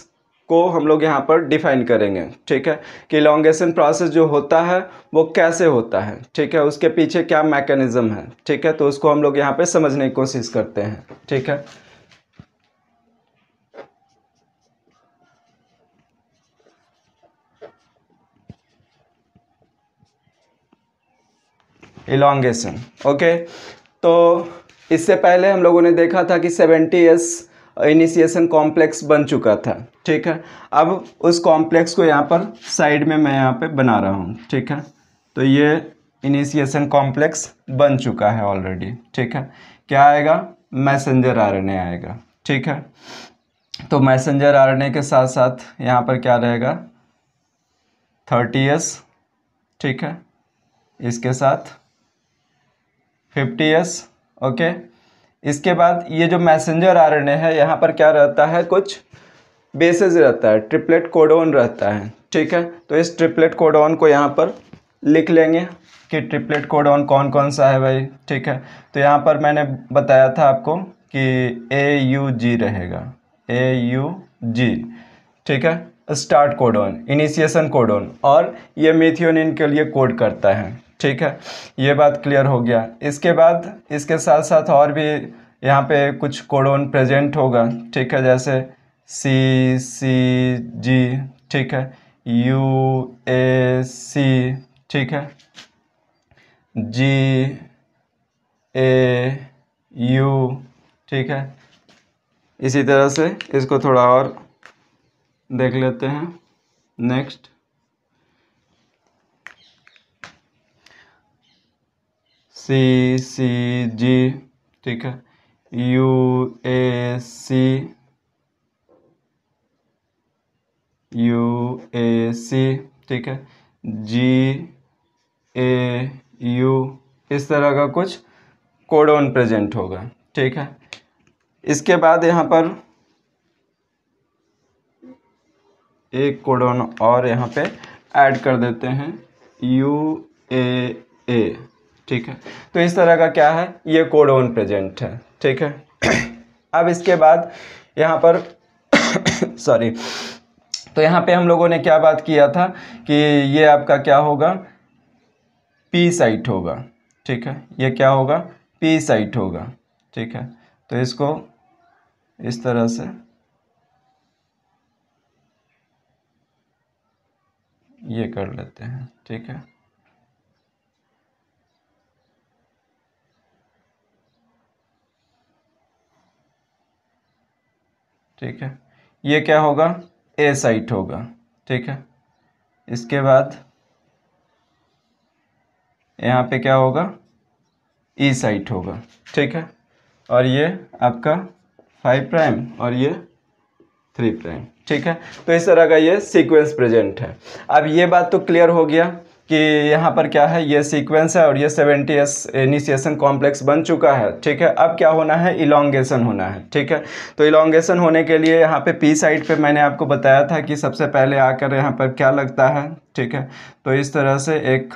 को हम लोग यहाँ पर डिफाइन करेंगे ठीक है कि इलांगेशन प्रोसेस जो होता है वो कैसे होता है ठीक है उसके पीछे क्या मैकेनिज़्म है ठीक है तो उसको हम लोग यहाँ पे समझने की कोशिश करते हैं ठीक है इलांगेशन ओके तो इससे पहले हम लोगों ने देखा था कि सेवेंटी एस इनिशिएशन कॉम्प्लेक्स बन चुका था ठीक है अब उस कॉम्प्लेक्स को यहाँ पर साइड में मैं यहाँ पे बना रहा हूँ ठीक है तो ये इनिशिएशन कॉम्प्लेक्स बन चुका है ऑलरेडी ठीक है क्या आएगा मैसेंजर आरएनए आएगा ठीक है तो मैसेंजर आरएनए के साथ साथ यहाँ पर क्या रहेगा थर्टी एस ठीक है इसके साथ फिफ्टी एस ओके इसके बाद ये जो मैसेंजर रहे है यहाँ पर क्या रहता है कुछ बेसिस रहता है ट्रिपलेट कोडोन रहता है ठीक है तो इस ट्रिपलेट कोडोन को यहाँ पर लिख लेंगे कि ट्रिपलेट कोडोन कौन कौन सा है भाई ठीक है तो यहाँ पर मैंने बताया था आपको कि ए यू जी रहेगा ए यू जी ठीक है स्टार्ट कोडोन इनिशिएशन कोडोन और ये मेथियोनिन के लिए कोड करता है ठीक है ये बात क्लियर हो गया इसके बाद इसके साथ साथ और भी यहाँ पे कुछ कोडोन प्रेजेंट होगा ठीक है जैसे सी सी जी ठीक है यू ए सी ठीक है जी ए यू ठीक है इसी तरह से इसको थोड़ा और देख लेते हैं नेक्स्ट सी सी जी ठीक है U A C U A सी ठीक है जी ए यू इस तरह का कुछ कोडोन प्रेजेंट होगा ठीक है इसके बाद यहाँ पर एक कोडोन और यहाँ पे ऐड कर देते हैं यू ए ए ठीक है तो इस तरह का क्या है ये कोड ऑन प्रेजेंट है ठीक है अब इसके बाद यहाँ पर सॉरी तो यहाँ पे हम लोगों ने क्या बात किया था कि ये आपका क्या होगा पी साइट होगा ठीक है ये क्या होगा पी साइट होगा ठीक है तो इसको इस तरह से ये कर लेते हैं ठीक है ठीक है ये क्या होगा ए साइट होगा ठीक है इसके बाद यहाँ पे क्या होगा ई e साइट होगा ठीक है और ये आपका फाइव प्राइम और ये थ्री प्राइम ठीक है तो इस तरह का ये सीक्वेंस प्रेजेंट है अब ये बात तो क्लियर हो गया कि यहाँ पर क्या है ये सीक्वेंस है और ये सेवेंटी एस इनिशिएशन कॉम्प्लेक्स बन चुका है ठीक है अब क्या होना है इलॉन्गेशन होना है ठीक है तो इलॉन्गेशन होने के लिए यहाँ पे पी साइड पे मैंने आपको बताया था कि सबसे पहले आकर यहाँ पर क्या लगता है ठीक है तो इस तरह से एक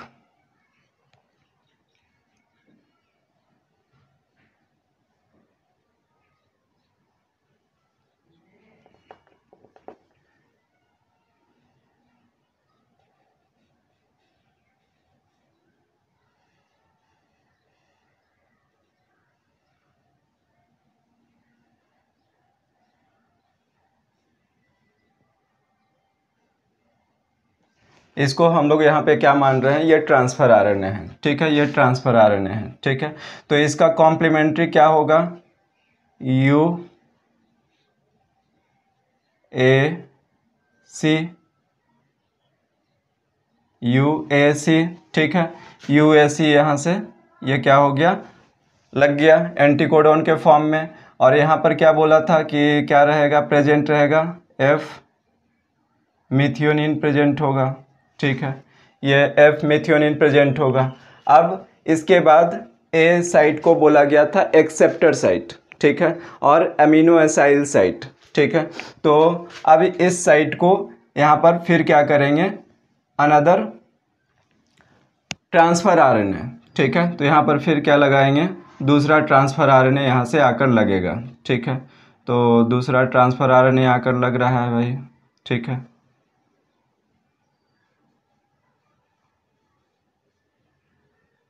इसको हम लोग यहाँ पे क्या मान रहे हैं ये ट्रांसफ़र आर रहे ए है ठीक है ये ट्रांसफ़र आर रहे ए है ठीक है तो इसका कॉम्प्लीमेंट्री क्या होगा U A C U A सी ठीक है यू ए सी यहाँ से ये क्या हो गया लग गया एंटीकोडोन के फॉर्म में और यहाँ पर क्या बोला था कि क्या रहेगा प्रेजेंट रहेगा एफ मिथियोनिन प्रेजेंट होगा ठीक है ये एफ मेथियोनिन प्रेजेंट होगा अब इसके बाद ए साइट को बोला गया था एक्सेप्टर साइट ठीक है और अमीनो एसाइल साइट ठीक है तो अब इस साइट को यहाँ पर फिर क्या करेंगे अनदर ट्रांसफ़र आर एन ठीक है तो यहाँ पर फिर क्या लगाएंगे दूसरा ट्रांसफ़र आर एन यहाँ से आकर लगेगा ठीक है तो दूसरा ट्रांसफ़र आर एन आकर लग रहा है भाई ठीक है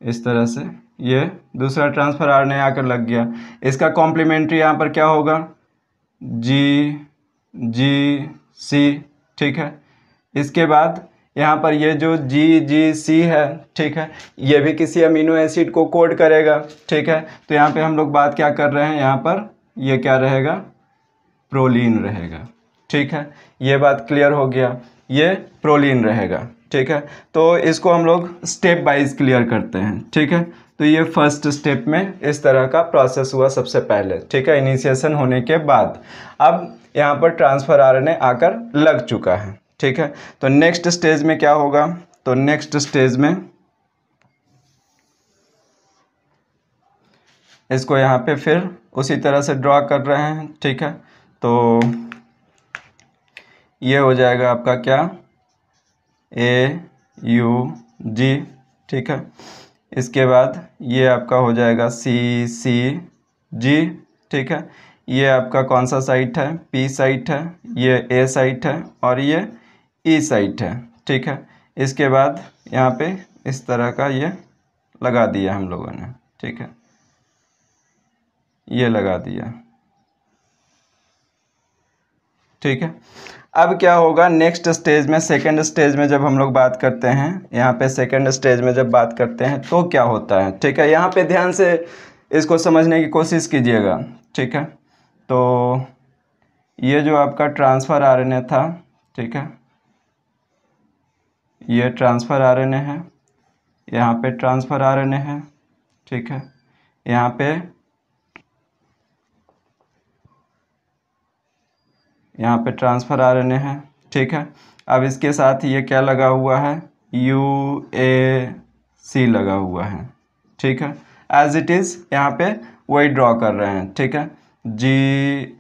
इस तरह से ये दूसरा ट्रांसफ़र आर ने आकर लग गया इसका कॉम्प्लीमेंट्री यहाँ पर क्या होगा जी जी सी ठीक है इसके बाद यहाँ पर ये जो जी जी सी है ठीक है ये भी किसी अमीनो एसिड को कोड करेगा ठीक है तो यहाँ पे हम लोग बात क्या कर रहे हैं यहाँ पर ये क्या रहेगा प्रोलीन रहेगा ठीक है ये बात क्लियर हो गया ये प्रोलीन रहेगा ठीक है तो इसको हम लोग स्टेप वाइज क्लियर करते हैं ठीक है तो ये फर्स्ट स्टेप में इस तरह का प्रोसेस हुआ सबसे पहले ठीक है इनिशिएशन होने के बाद अब यहाँ पर ट्रांसफ़र ए आकर लग चुका है ठीक है तो नेक्स्ट स्टेज में क्या होगा तो नेक्स्ट स्टेज में इसको यहाँ पे फिर उसी तरह से ड्रॉ कर रहे हैं ठीक है तो ये हो जाएगा आपका क्या ए यू जी ठीक है इसके बाद ये आपका हो जाएगा सी सी जी ठीक है ये आपका कौन सा साइट है पी साइट है ये ए साइट है और ये ई e साइट है ठीक है इसके बाद यहाँ पे इस तरह का ये लगा दिया हम लोगों ने ठीक है ये लगा दिया ठीक है अब क्या होगा नेक्स्ट स्टेज में सेकेंड स्टेज में जब हम लोग बात करते हैं यहाँ पे सेकेंड स्टेज में जब बात करते हैं तो क्या होता है ठीक है यहाँ पे ध्यान से इसको समझने की कोशिश कीजिएगा ठीक है तो ये जो आपका ट्रांसफ़र आरएनए था ठीक है ये ट्रांसफ़र आरएनए है यहाँ पे ट्रांसफ़र आरएनए है ठीक है यहाँ पे यहाँ पे ट्रांसफ़र आ रहे हैं ठीक है अब इसके साथ ये क्या लगा हुआ है यू ए सी लगा हुआ है ठीक है एज इट इज़ यहाँ पे वही ड्रॉ कर रहे हैं ठीक है जी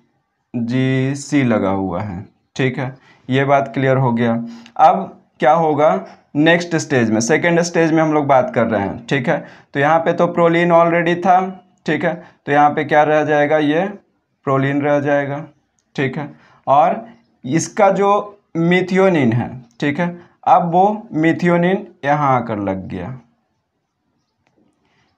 जी सी लगा हुआ है ठीक है ये बात क्लियर हो गया अब क्या होगा नेक्स्ट स्टेज में सेकेंड स्टेज में हम लोग बात कर रहे हैं ठीक है तो यहाँ पे तो प्रोलिन ऑलरेडी था ठीक है तो यहाँ पे क्या रह जाएगा ये प्रोलिन रह जाएगा ठीक है और इसका जो मिथियोनिन है ठीक है अब वो मिथियोनिन यहाँ आकर लग गया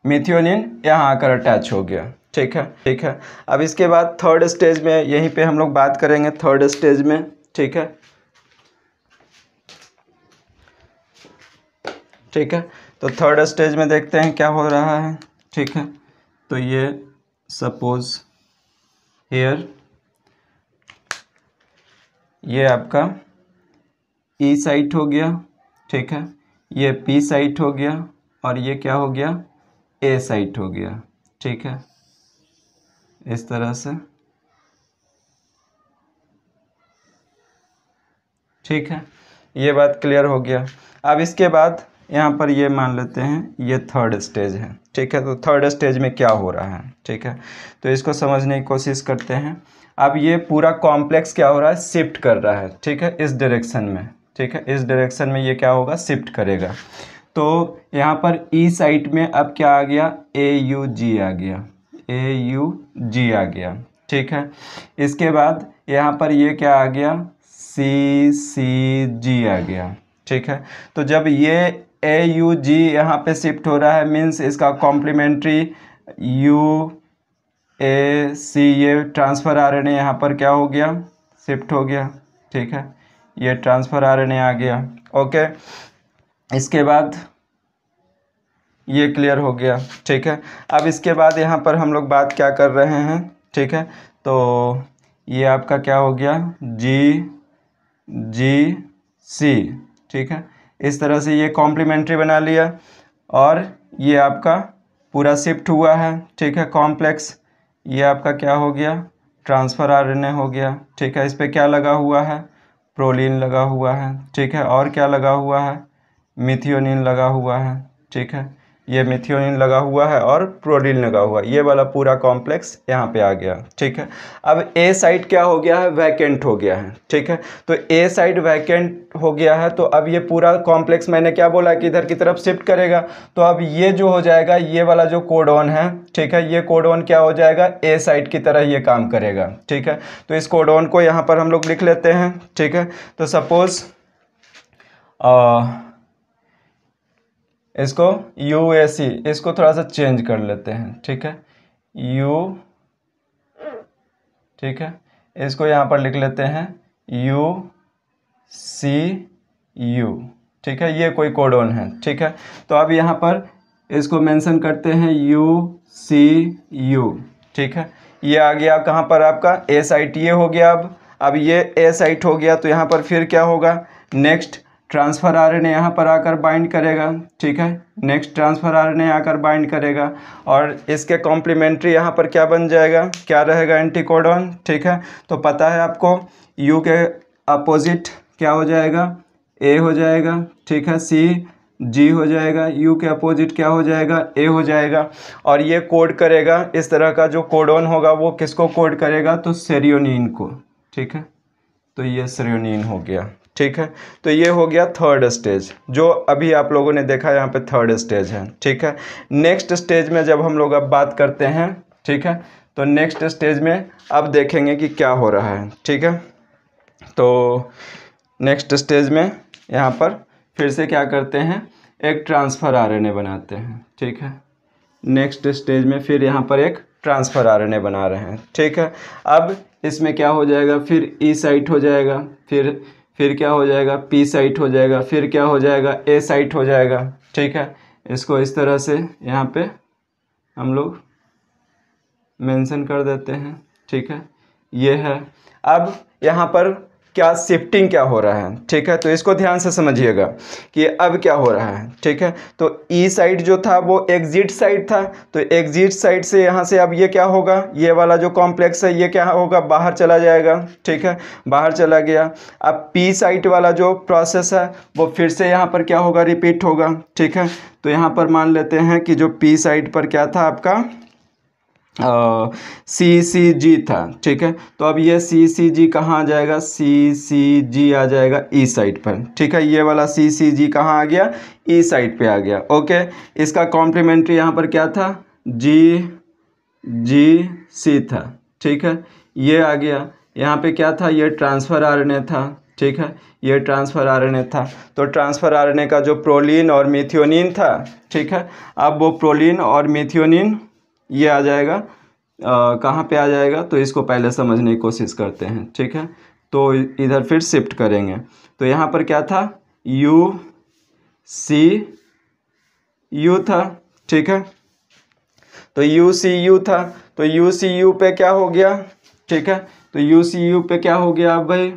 मिथियोनिन यहाँ आकर अटैच हो गया ठीक है ठीक है अब इसके बाद थर्ड स्टेज में यहीं पे हम लोग बात करेंगे थर्ड स्टेज में ठीक है ठीक है तो थर्ड स्टेज में देखते हैं क्या हो रहा है ठीक है तो ये सपोज हेयर ये आपका ई e साइट हो गया ठीक है ये पी साइट हो गया और ये क्या हो गया ए साइट हो गया ठीक है इस तरह से ठीक है ये बात क्लियर हो गया अब इसके बाद यहाँ पर ये मान लेते हैं ये थर्ड स्टेज है ठीक है तो थर्ड स्टेज में क्या हो रहा है ठीक है तो इसको समझने की कोशिश करते हैं अब ये पूरा कॉम्प्लेक्स क्या हो रहा है शिफ्ट कर रहा है ठीक है इस डायरेक्शन में ठीक है इस डायरेक्शन में ये क्या होगा शिफ्ट करेगा तो यहाँ पर ई e साइड में अब क्या आ गया ए यू जी आ गया ए यू जी आ गया ठीक है इसके बाद यहाँ पर ये क्या आ गया सी सी जी आ गया ठीक है तो जब ये ए यू जी यहाँ पे शिफ्ट हो रहा है मीन्स इसका कॉम्प्लीमेंट्री यू ए सी ये ट्रांसफ़र आर एन ए यहाँ पर क्या हो गया शिफ्ट हो गया ठीक है ये ट्रांसफ़र आर रहे आ गया ओके इसके बाद ये क्लियर हो गया ठीक है अब इसके बाद यहाँ पर हम लोग बात क्या कर रहे हैं ठीक है तो ये आपका क्या हो गया जी जी सी ठीक है इस तरह से ये कॉम्प्लीमेंट्री बना लिया और ये आपका पूरा शिफ्ट हुआ है ठीक है कॉम्प्लेक्स ये आपका क्या हो गया ट्रांसफ़र ए हो गया ठीक है इस पर क्या लगा हुआ है प्रोलिन लगा हुआ है ठीक है और क्या लगा हुआ है मिथियोनिन लगा हुआ है ठीक है ये मिथियोनिन लगा हुआ है और प्रोडिन लगा हुआ है ये वाला पूरा कॉम्प्लेक्स यहाँ पे आ गया ठीक है अब ए साइड क्या हो गया है वैकेंट हो गया है ठीक है तो ए साइड वैकेंट हो गया है तो अब ये पूरा कॉम्प्लेक्स मैंने क्या बोला कि इधर की तरफ शिफ्ट करेगा तो अब ये जो हो जाएगा ये वाला जो कोडोन है ठीक है ये कोडोन क्या हो जाएगा ए साइड की तरह ये काम करेगा ठीक है तो इस कोडोन को यहाँ पर हम लोग लिख लेते हैं ठीक है तो सपोज़ इसको यू ए सी इसको थोड़ा सा चेंज कर लेते हैं ठीक है यू ठीक है इसको यहाँ पर लिख लेते हैं यू सी यू ठीक है ये कोई कोडोन है ठीक है तो अब यहाँ पर इसको मेंशन करते हैं यू सी यू ठीक है ये आ गया कहाँ पर आपका एस आई टी ए हो गया अब अब ये ए साइट हो गया तो यहाँ पर फिर क्या होगा नेक्स्ट ट्रांसफ़र आर एन यहाँ पर आकर बाइंड करेगा ठीक है नेक्स्ट ट्रांसफ़र आर एन आकर बाइंड करेगा और इसके कॉम्प्लीमेंट्री यहाँ पर क्या बन जाएगा क्या रहेगा एंटीकोडॉन ठीक है तो पता है आपको यू के अपोजिट क्या हो जाएगा ए हो जाएगा ठीक है सी जी हो जाएगा यू के अपोजिट क्या हो जाएगा ए हो जाएगा और ये कोड करेगा इस तरह का जो कोडोन होगा वो किसको कोड करेगा तो सेरियोनिन को ठीक है तो ये सेरियोनिन हो गया ठीक है तो ये हो गया थर्ड स्टेज जो अभी आप लोगों ने देखा यहाँ पे थर्ड स्टेज है ठीक है नेक्स्ट स्टेज में जब हम लोग अब बात करते हैं ठीक है तो नेक्स्ट स्टेज में अब देखेंगे कि क्या हो रहा है ठीक है तो नेक्स्ट स्टेज में यहाँ पर फिर से क्या करते हैं एक ट्रांसफ़र ए बनाते हैं ठीक है नेक्स्ट स्टेज में फिर यहाँ पर एक ट्रांसफ़र ए बना रहे हैं ठीक है अब इसमें क्या हो जाएगा फिर ई e साइट हो जाएगा फिर फिर क्या हो जाएगा पी साइट हो जाएगा फिर क्या हो जाएगा ए साइट हो जाएगा ठीक है इसको इस तरह से यहाँ पे हम लोग मेंशन कर देते हैं ठीक है ये है अब यहाँ पर क्या शिफ्टिंग क्या हो रहा है ठीक है तो इसको ध्यान से समझिएगा कि अब क्या हो रहा है ठीक है तो ई e साइड जो था वो एग्जिट साइड था तो एग्जिट साइड से यहाँ से अब ये क्या होगा ये वाला जो कॉम्प्लेक्स है ये क्या होगा बाहर चला जाएगा ठीक है बाहर चला गया अब पी साइड वाला जो प्रोसेस है वो फिर से यहाँ पर क्या होगा रिपीट होगा ठीक है तो यहाँ पर मान लेते हैं कि जो पी साइड पर क्या था आपका सी सी जी था ठीक है तो अब ये सी सी जी कहाँ आ जाएगा सी सी जी आ जाएगा ई e साइड पर ठीक है ये वाला सी सी जी कहाँ आ गया ई e साइड पे आ गया ओके इसका कॉम्प्लीमेंट्री यहाँ पर क्या था जी जी सी था ठीक है ये आ गया यहाँ पे क्या था ये ट्रांसफ़र आर था ठीक है ये ट्रांसफ़र आरएनए था तो ट्रांसफ़र आरएनए का जो प्रोलिन और मिथियोनिन था ठीक है अब वो प्रोलिन और मिथियोनिन ये आ जाएगा कहाँ पे आ जाएगा तो इसको पहले समझने की कोशिश करते हैं ठीक है तो इधर फिर शिफ्ट करेंगे तो यहाँ पर क्या था यू सी यू था ठीक है तो यू सी यू था तो यू सी यू पे क्या हो गया ठीक है तो यू सी यू पे क्या हो गया अब भाई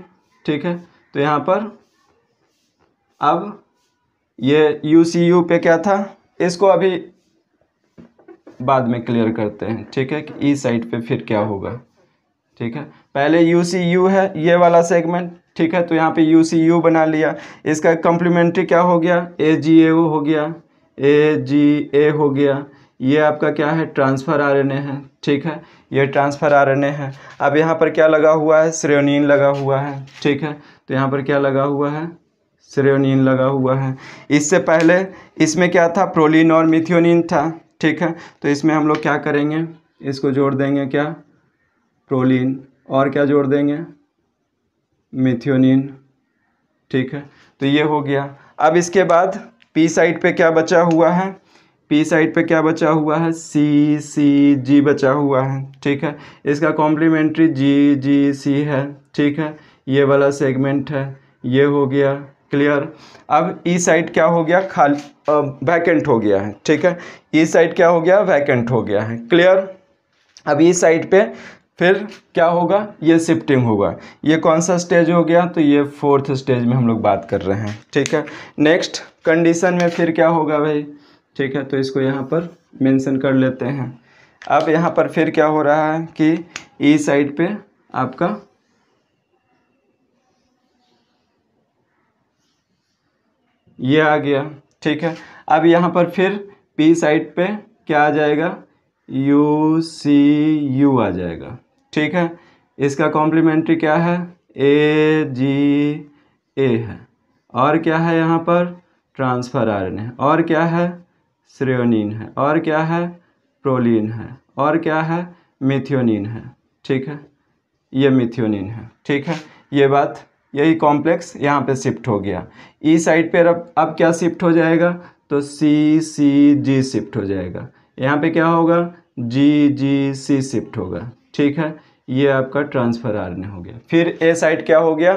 ठीक है तो यहाँ पर अब ये यू सी यू पे क्या था इसको अभी बाद में क्लियर करते हैं ठीक है कि ई e साइड पे फिर क्या होगा ठीक है पहले यू सी यू है ये वाला सेगमेंट ठीक है तो यहाँ पे यू सी यू बना लिया इसका कम्प्लीमेंट्री क्या हो गया ए जी ए हो गया ए जी ए हो गया ये आपका क्या है ट्रांसफ़र रहे है ठीक है ये ट्रांसफ़र रहे है अब यहाँ पर क्या लगा हुआ है श्रेयोनिन लगा हुआ है ठीक है तो यहाँ पर क्या लगा हुआ है श्रेयोनिन लगा हुआ है इससे पहले इसमें क्या था प्रोलिन और मिथियोनिन था ठीक है तो इसमें हम लोग क्या करेंगे इसको जोड़ देंगे क्या प्रोलिन और क्या जोड़ देंगे मिथियोनिन ठीक है तो ये हो गया अब इसके बाद पी साइड पे क्या बचा हुआ है पी साइड पे क्या बचा हुआ है सी सी जी बचा हुआ है ठीक है इसका कॉम्प्लीमेंट्री जी जी सी है ठीक है ये वाला सेगमेंट है ये हो गया क्लियर अब ई e साइड क्या हो गया खाली वैकेंट हो गया है ठीक है ई e साइड क्या हो गया वैकेंट हो गया है क्लियर अब ई e साइड पे फिर क्या होगा ये शिफ्टिंग होगा ये कौन सा स्टेज हो गया तो ये फोर्थ स्टेज में हम लोग बात कर रहे हैं ठीक है नेक्स्ट कंडीशन में फिर क्या होगा भाई ठीक है तो इसको यहाँ पर मेंशन कर लेते हैं अब यहाँ पर फिर क्या हो रहा है कि ई साइड पे आपका ये आ गया ठीक है अब यहाँ पर फिर पी साइड पे क्या आ जाएगा यू सी यू आ जाएगा ठीक है इसका कॉम्प्लीमेंट्री क्या है ए जी ए है और क्या है यहाँ पर ट्रांसफ़र आर है और क्या है श्रेयोनिन है और क्या है प्रोलिन है और क्या है मिथियोनिन है ठीक है ये मिथियोनिन है ठीक है ये बात यही कॉम्प्लेक्स यहाँ पे शिफ्ट हो गया ई साइड पर अब अब क्या शिफ्ट हो जाएगा तो सी सी जी शिफ्ट हो जाएगा यहाँ पे क्या होगा जी जी सी शिफ्ट होगा ठीक है ये आपका ट्रांसफ़र आर ने हो गया फिर ए साइड क्या हो गया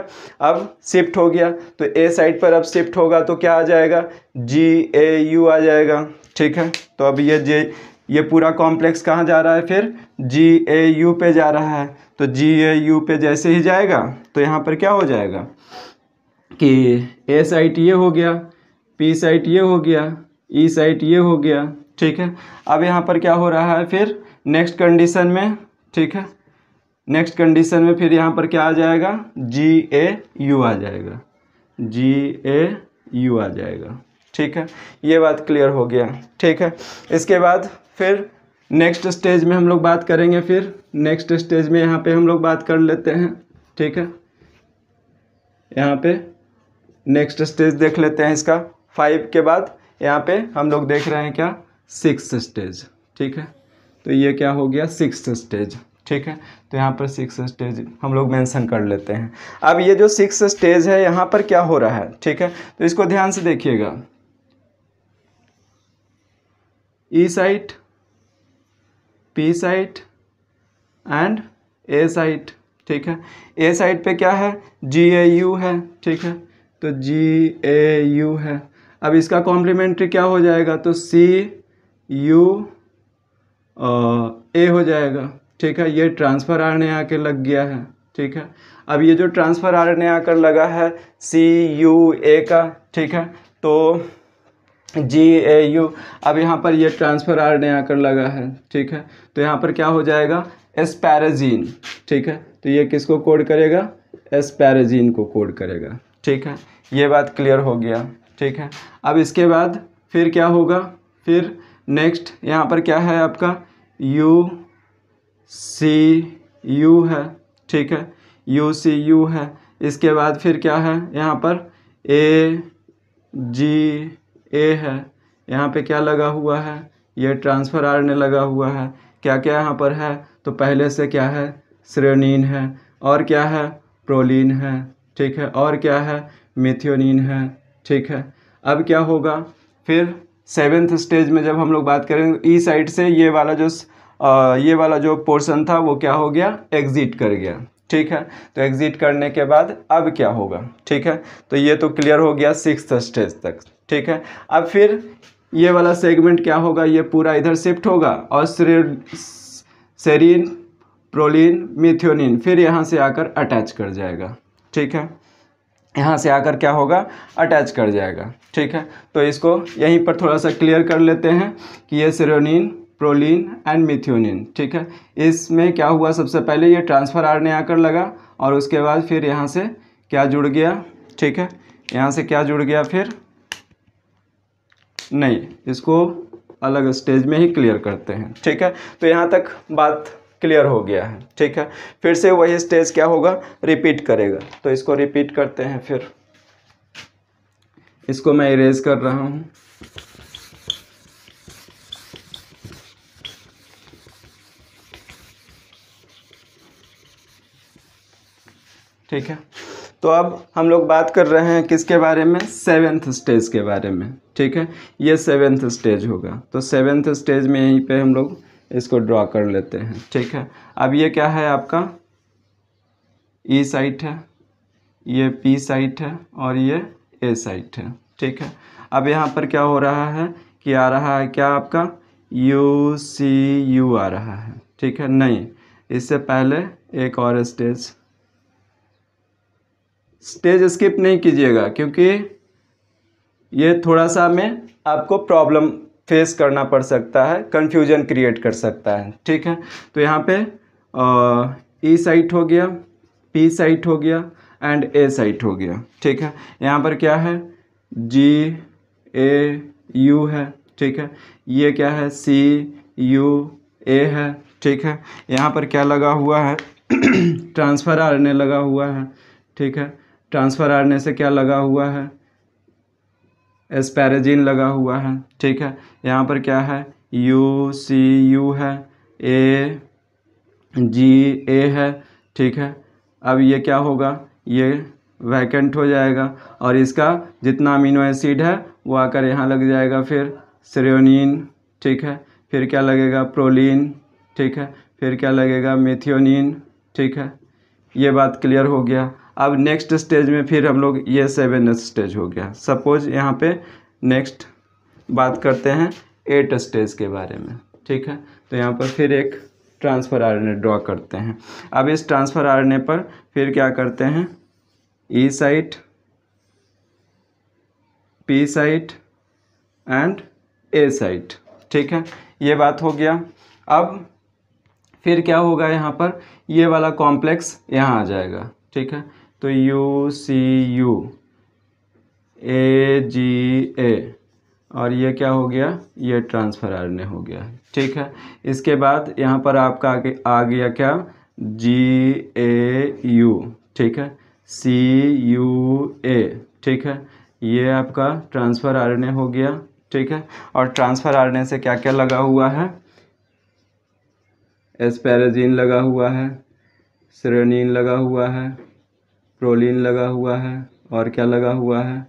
अब शिफ्ट हो गया तो ए साइड पर अब शिफ्ट होगा तो क्या आ जाएगा जी ए यू आ जाएगा ठीक है तो अब ये जे ये पूरा कॉम्प्लेक्स कहाँ जा रहा है फिर जी ए यू पे जा रहा है तो जी ए यू पे जैसे ही जाएगा तो यहाँ पर क्या हो जाएगा कि ए साइट ये हो गया पी साइट ये हो गया ई e साइट ये हो गया ठीक है अब यहाँ पर क्या हो रहा है फिर नेक्स्ट कंडीशन में ठीक है नेक्स्ट कंडीशन में फिर यहाँ पर क्या आ जाएगा जी ए यू आ जाएगा जी ए यू आ जाएगा ठीक है ये बात क्लियर हो गया ठीक है इसके बाद फिर नेक्स्ट स्टेज में हम लोग बात करेंगे फिर नेक्स्ट स्टेज में यहाँ पे हम लोग बात कर लेते हैं ठीक है यहाँ पे नेक्स्ट स्टेज देख लेते हैं इसका फाइव के बाद यहाँ पे हम लोग देख रहे हैं क्या सिक्स स्टेज ठीक है तो ये क्या हो गया सिक्स स्टेज ठीक है तो यहाँ पर सिक्स स्टेज हम लोग मेंशन कर लेते हैं अब ये जो सिक्स स्टेज है यहाँ पर क्या हो रहा है ठीक है तो इसको ध्यान से देखिएगा E e site P site and A site ठीक है ए साइट पे क्या है जी ए यू है ठीक है तो जी ए यू है अब इसका कॉम्प्लीमेंट्री क्या हो जाएगा तो सी यू ए हो जाएगा ठीक है ये ट्रांसफ़र आर आके लग गया है ठीक है अब ये जो ट्रांसफ़र आर आकर लगा है सी यू ए का ठीक है तो जी ए यू अब यहाँ पर ये ट्रांसफ़र आर ने आकर लगा है ठीक है तो यहाँ पर क्या हो जाएगा एस्पैराजीन ठीक है तो ये किसको कोड करेगा एस्पैराजीन को कोड करेगा ठीक है ये बात क्लियर हो गया ठीक है अब इसके बाद फिर क्या होगा फिर नेक्स्ट यहाँ पर क्या है आपका यू सी यू है ठीक है यू सी यू है इसके बाद फिर क्या है यहाँ पर ए जी ए है यहाँ पे क्या लगा हुआ है ये ट्रांसफ़र आर ने लगा हुआ है क्या क्या यहाँ पर है तो पहले से क्या है श्रेणीन है और क्या है प्रोलिन है ठीक है और क्या है मिथियोनिन है ठीक है अब क्या होगा फिर सेवेंथ स्टेज में जब हम लोग बात करें ई साइड से ये वाला जो आ, ये वाला जो पोर्शन था वो क्या हो गया एग्जिट कर गया ठीक है तो एग्ज़िट करने के बाद अब क्या होगा ठीक है तो ये तो क्लियर हो गया सिक्स स्टेज तक ठीक है अब फिर ये वाला सेगमेंट क्या होगा ये पूरा इधर शिफ्ट होगा और सेरीन प्रोलिन मिथ्योनिन फिर यहाँ से आकर अटैच कर जाएगा ठीक है यहाँ से आकर क्या होगा अटैच कर जाएगा ठीक है तो इसको यहीं पर थोड़ा सा क्लियर कर लेते हैं कि ये सेरोनिन प्रोलिन एंड मिथ्योनिन ठीक है इसमें क्या हुआ सबसे पहले ये ट्रांसफ़र आर ने आकर लगा और उसके बाद फिर यहाँ से क्या जुड़ गया ठीक है यहाँ से क्या जुड़ गया फिर नहीं इसको अलग स्टेज में ही क्लियर करते हैं ठीक है तो यहाँ तक बात क्लियर हो गया है ठीक है फिर से वही स्टेज क्या होगा रिपीट करेगा तो इसको रिपीट करते हैं फिर इसको मैं इरेज कर रहा हूँ ठीक है तो अब हम लोग बात कर रहे हैं किसके बारे में सेवेंथ स्टेज के बारे में ठीक है ये सेवेंथ स्टेज होगा तो सेवेंथ स्टेज में यहीं पे हम लोग इसको ड्रॉ कर लेते हैं ठीक है अब ये क्या है आपका ई e साइट है ये पी साइट है और ये ए साइट है ठीक है अब यहाँ पर क्या हो रहा है कि आ रहा है क्या आपका यू सी यू आ रहा है ठीक है नहीं इससे पहले एक और स्टेज स्टेज स्किप नहीं कीजिएगा क्योंकि ये थोड़ा सा हमें आपको प्रॉब्लम फेस करना पड़ सकता है कन्फ्यूजन क्रिएट कर सकता है ठीक है तो यहाँ पे ई साइट e हो गया पी साइट हो गया एंड ए साइट हो गया ठीक है यहाँ पर क्या है जी ए यू है ठीक है ये क्या है सी यू ए है ठीक है यहाँ पर क्या लगा हुआ है ट्रांसफ़र आरने लगा हुआ है ठीक है ट्रांसफ़र आरने से क्या लगा हुआ है एस्पैराजिन लगा हुआ है ठीक है यहाँ पर क्या है यू सी यू है ए जी ए है ठीक है अब ये क्या होगा ये वैकेंट हो जाएगा और इसका जितना अमीनो एसिड है वो आकर यहाँ लग जाएगा फिर सरियोनिन ठीक है फिर क्या लगेगा प्रोलिन ठीक है फिर क्या लगेगा मेथियोनिन ठीक है ये बात क्लियर हो गया अब नेक्स्ट स्टेज में फिर हम लोग ये सेवन स्टेज हो गया सपोज यहाँ पे नेक्स्ट बात करते हैं एट स्टेज के बारे में ठीक है तो यहाँ पर फिर एक ट्रांसफ़र आर ड्रॉ करते हैं अब इस ट्रांसफ़र आर पर फिर क्या करते हैं E site P site and A site ठीक है ये बात हो गया अब फिर क्या होगा यहाँ पर ये वाला कॉम्प्लेक्स यहाँ आ जाएगा ठीक है तो यू सी यू ए जी ए और ये क्या हो गया ये ट्रांसफ़र आर हो गया ठीक है इसके बाद यहाँ पर आपका आगे आ गया क्या जी ए यू ठीक है सी यू ए ठीक है ये आपका ट्रांसफ़र आर हो गया ठीक है और ट्रांसफ़र आर से क्या क्या लगा हुआ है एस्पेराजीन लगा हुआ है सरेनिन लगा हुआ है प्रोलिन लगा हुआ है और क्या लगा हुआ है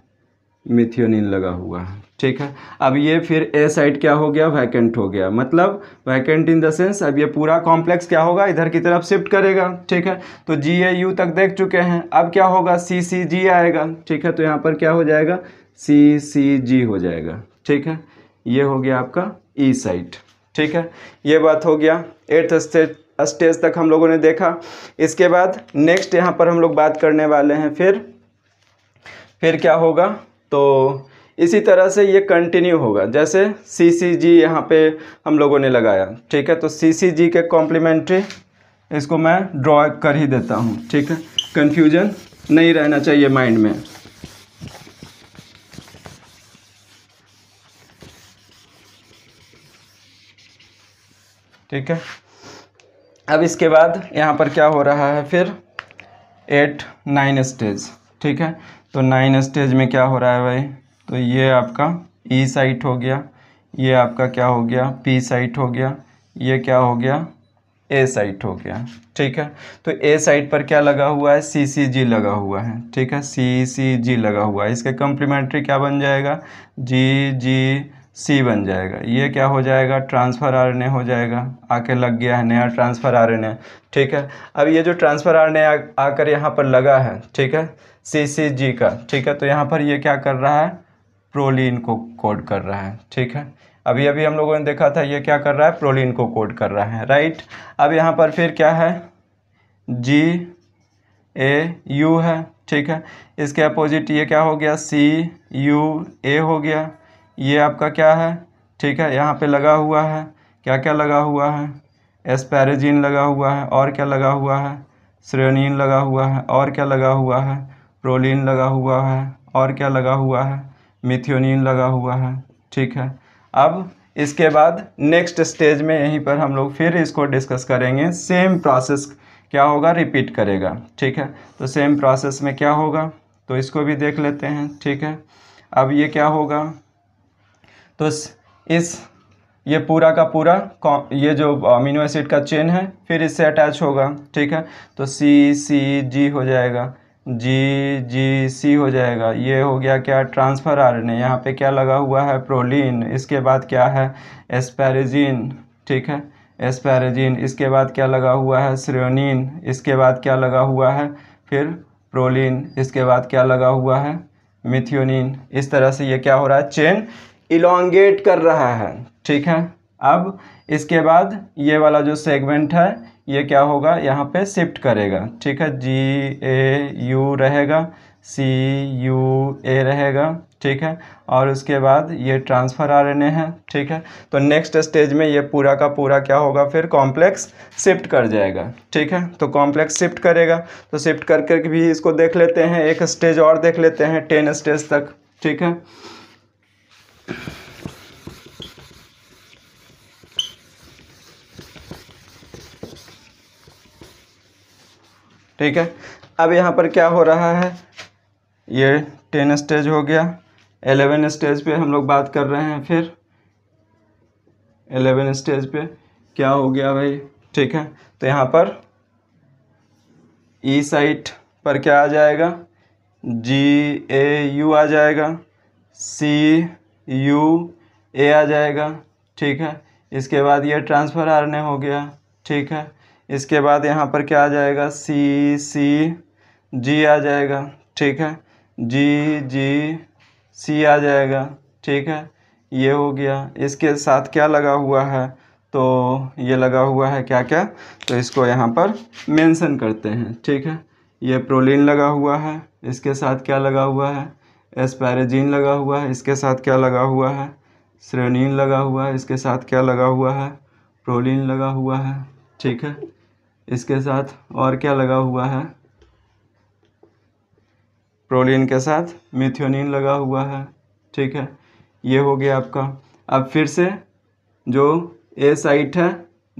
मिथियोनिन लगा हुआ है ठीक है अब ये फिर ए साइड क्या हो गया वैकेंट हो गया मतलब वैकेंट इन द सेंस अब ये पूरा कॉम्प्लेक्स क्या होगा इधर की तरफ शिफ्ट करेगा ठीक है तो जी ए यू तक देख चुके हैं अब क्या होगा सी सी जी आएगा ठीक है तो यहाँ पर क्या हो जाएगा सी सी जी हो जाएगा ठीक है ये हो गया आपका ई e साइट ठीक है ये बात हो गया एट्थ स्टेज स्टेज तक हम लोगों ने देखा इसके बाद नेक्स्ट यहाँ पर हम लोग बात करने वाले हैं फिर फिर क्या होगा तो इसी तरह से ये कंटिन्यू होगा जैसे सी सी जी यहाँ पर हम लोगों ने लगाया ठीक है तो सी सी जी के कॉम्प्लीमेंट्री इसको मैं ड्रॉ कर ही देता हूँ ठीक है कन्फ्यूजन नहीं रहना चाहिए माइंड में ठीक है अब इसके बाद यहाँ पर क्या हो रहा है फिर एट नाइन स्टेज ठीक है तो नाइन स्टेज में क्या हो रहा है भाई तो ये आपका ई e साइट हो गया ये आपका क्या हो गया पी साइट हो गया ये क्या हो गया ए साइट हो गया ठीक है तो ए साइट पर क्या लगा हुआ है सी सी जी लगा हुआ है ठीक है सी सी जी लगा हुआ है इसके कम्प्लीमेंट्री क्या बन जाएगा जी जी सी बन जाएगा ये क्या हो जाएगा ट्रांसफ़र आर हो जाएगा आके लग गया है नया ट्रांसफ़र आर ठीक है अब ये जो ट्रांसफ़र आर आकर यहाँ पर लगा है ठीक है सी सी जी का ठीक है तो यहाँ पर ये क्या कर रहा है प्रोलिन को कोड कर रहा है ठीक है अभी अभी हम लोगों ने देखा था ये क्या कर रहा है प्रोलिन को कोड कर रहा है राइट अब यहाँ पर फिर क्या है जी ए यू है ठीक है इसके अपोजिट ये क्या हो गया सी यू ए हो गया ये आपका क्या है ठीक है यहाँ पे लगा हुआ है क्या क्या लगा हुआ है एस्पैरजीन लगा हुआ है और क्या लगा हुआ है श्रेणीन लगा हुआ है और क्या लगा हुआ है प्रोलिन लगा हुआ है और क्या लगा हुआ है मिथ्योनिन लगा हुआ है ठीक है अब इसके बाद नेक्स्ट स्टेज में यहीं पर हम लोग फिर इसको डिस्कस करेंगे सेम प्रोसेस क्या होगा रिपीट करेगा ठीक है तो सेम प्रोसेस में क्या होगा तो इसको भी देख लेते हैं ठीक है अब ये क्या होगा तो इस ये पूरा का पूरा ये जो अमीनो एसिड का चेन है फिर इससे अटैच होगा ठीक है तो सी सी जी हो जाएगा जी जी सी हो जाएगा ये हो गया क्या ट्रांसफ़र आर एन यहाँ पर क्या लगा हुआ है प्रोलिन इसके बाद क्या है एस्पेरेजिन ठीक है एस्पेरेजिन इसके बाद क्या लगा हुआ है श्रेनिन इसके बाद क्या लगा हुआ है फिर प्रोलिन इसके बाद क्या लगा हुआ है मिथियोनिन इस तरह से ये क्या हो रहा है चेन इलोंगेट कर रहा है ठीक है अब इसके बाद ये वाला जो सेगमेंट है ये क्या होगा यहाँ पे शिफ्ट करेगा ठीक है जी ए यू रहेगा सी यू ए रहेगा ठीक है और उसके बाद ये ट्रांसफ़र आ रहे हैं ठीक है तो नेक्स्ट स्टेज में ये पूरा का पूरा क्या होगा फिर कॉम्प्लेक्स शिफ्ट कर जाएगा ठीक है तो कॉम्प्लेक्स शिफ्ट करेगा तो शिफ्ट करके भी इसको देख लेते हैं एक स्टेज और देख लेते हैं टेन स्टेज तक ठीक है ठीक है अब यहाँ पर क्या हो रहा है ये टेन स्टेज हो गया एलेवन स्टेज पे हम लोग बात कर रहे हैं फिर एलेवन स्टेज पे क्या हो गया भाई ठीक है तो यहाँ पर ई e साइट पर क्या आ जाएगा जी ए यू आ जाएगा सी यू ए आ जाएगा ठीक है इसके बाद ये ट्रांसफ़र आर हो गया ठीक है इसके बाद यहाँ पर क्या आ जाएगा सी सी जी आ जाएगा ठीक है जी जी सी आ जाएगा ठीक है ये हो गया इसके साथ क्या लगा हुआ है तो ये लगा हुआ है क्या क्या तो इसको यहाँ पर मेंशन करते हैं ठीक है ये प्रोलिन लगा हुआ है इसके साथ क्या लगा हुआ है एस्पैरेजिन लगा हुआ है इसके साथ क्या लगा हुआ है श्रेनिन लगा हुआ है इसके साथ क्या लगा हुआ है प्रोलिन लगा हुआ है ठीक है इसके साथ और क्या लगा हुआ है प्रोलिन के साथ मिथ्योनिन लगा हुआ है ठीक है ये हो गया आपका अब फिर से जो ए साइट है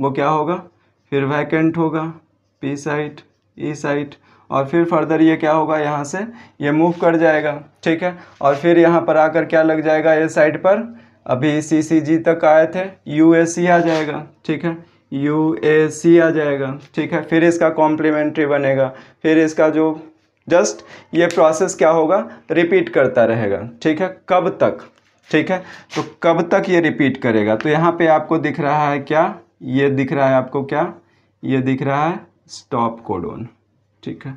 वो क्या होगा फिर वैकेंट होगा पी साइट ई साइट और फिर फर्दर ये क्या होगा यहाँ से ये मूव कर जाएगा ठीक है और फिर यहाँ पर आकर क्या लग जाएगा ये साइड पर अभी सी सी जी तक आए थे यू ए सी आ जाएगा ठीक है यू ए सी आ जाएगा ठीक है फिर इसका कॉम्प्लीमेंट्री बनेगा फिर इसका जो जस्ट ये प्रोसेस क्या होगा रिपीट करता रहेगा ठीक है कब तक ठीक है तो कब तक ये रिपीट करेगा तो यहाँ पे आपको दिख रहा है क्या ये दिख रहा है आपको क्या ये दिख रहा है स्टॉप कोडोन ठीक है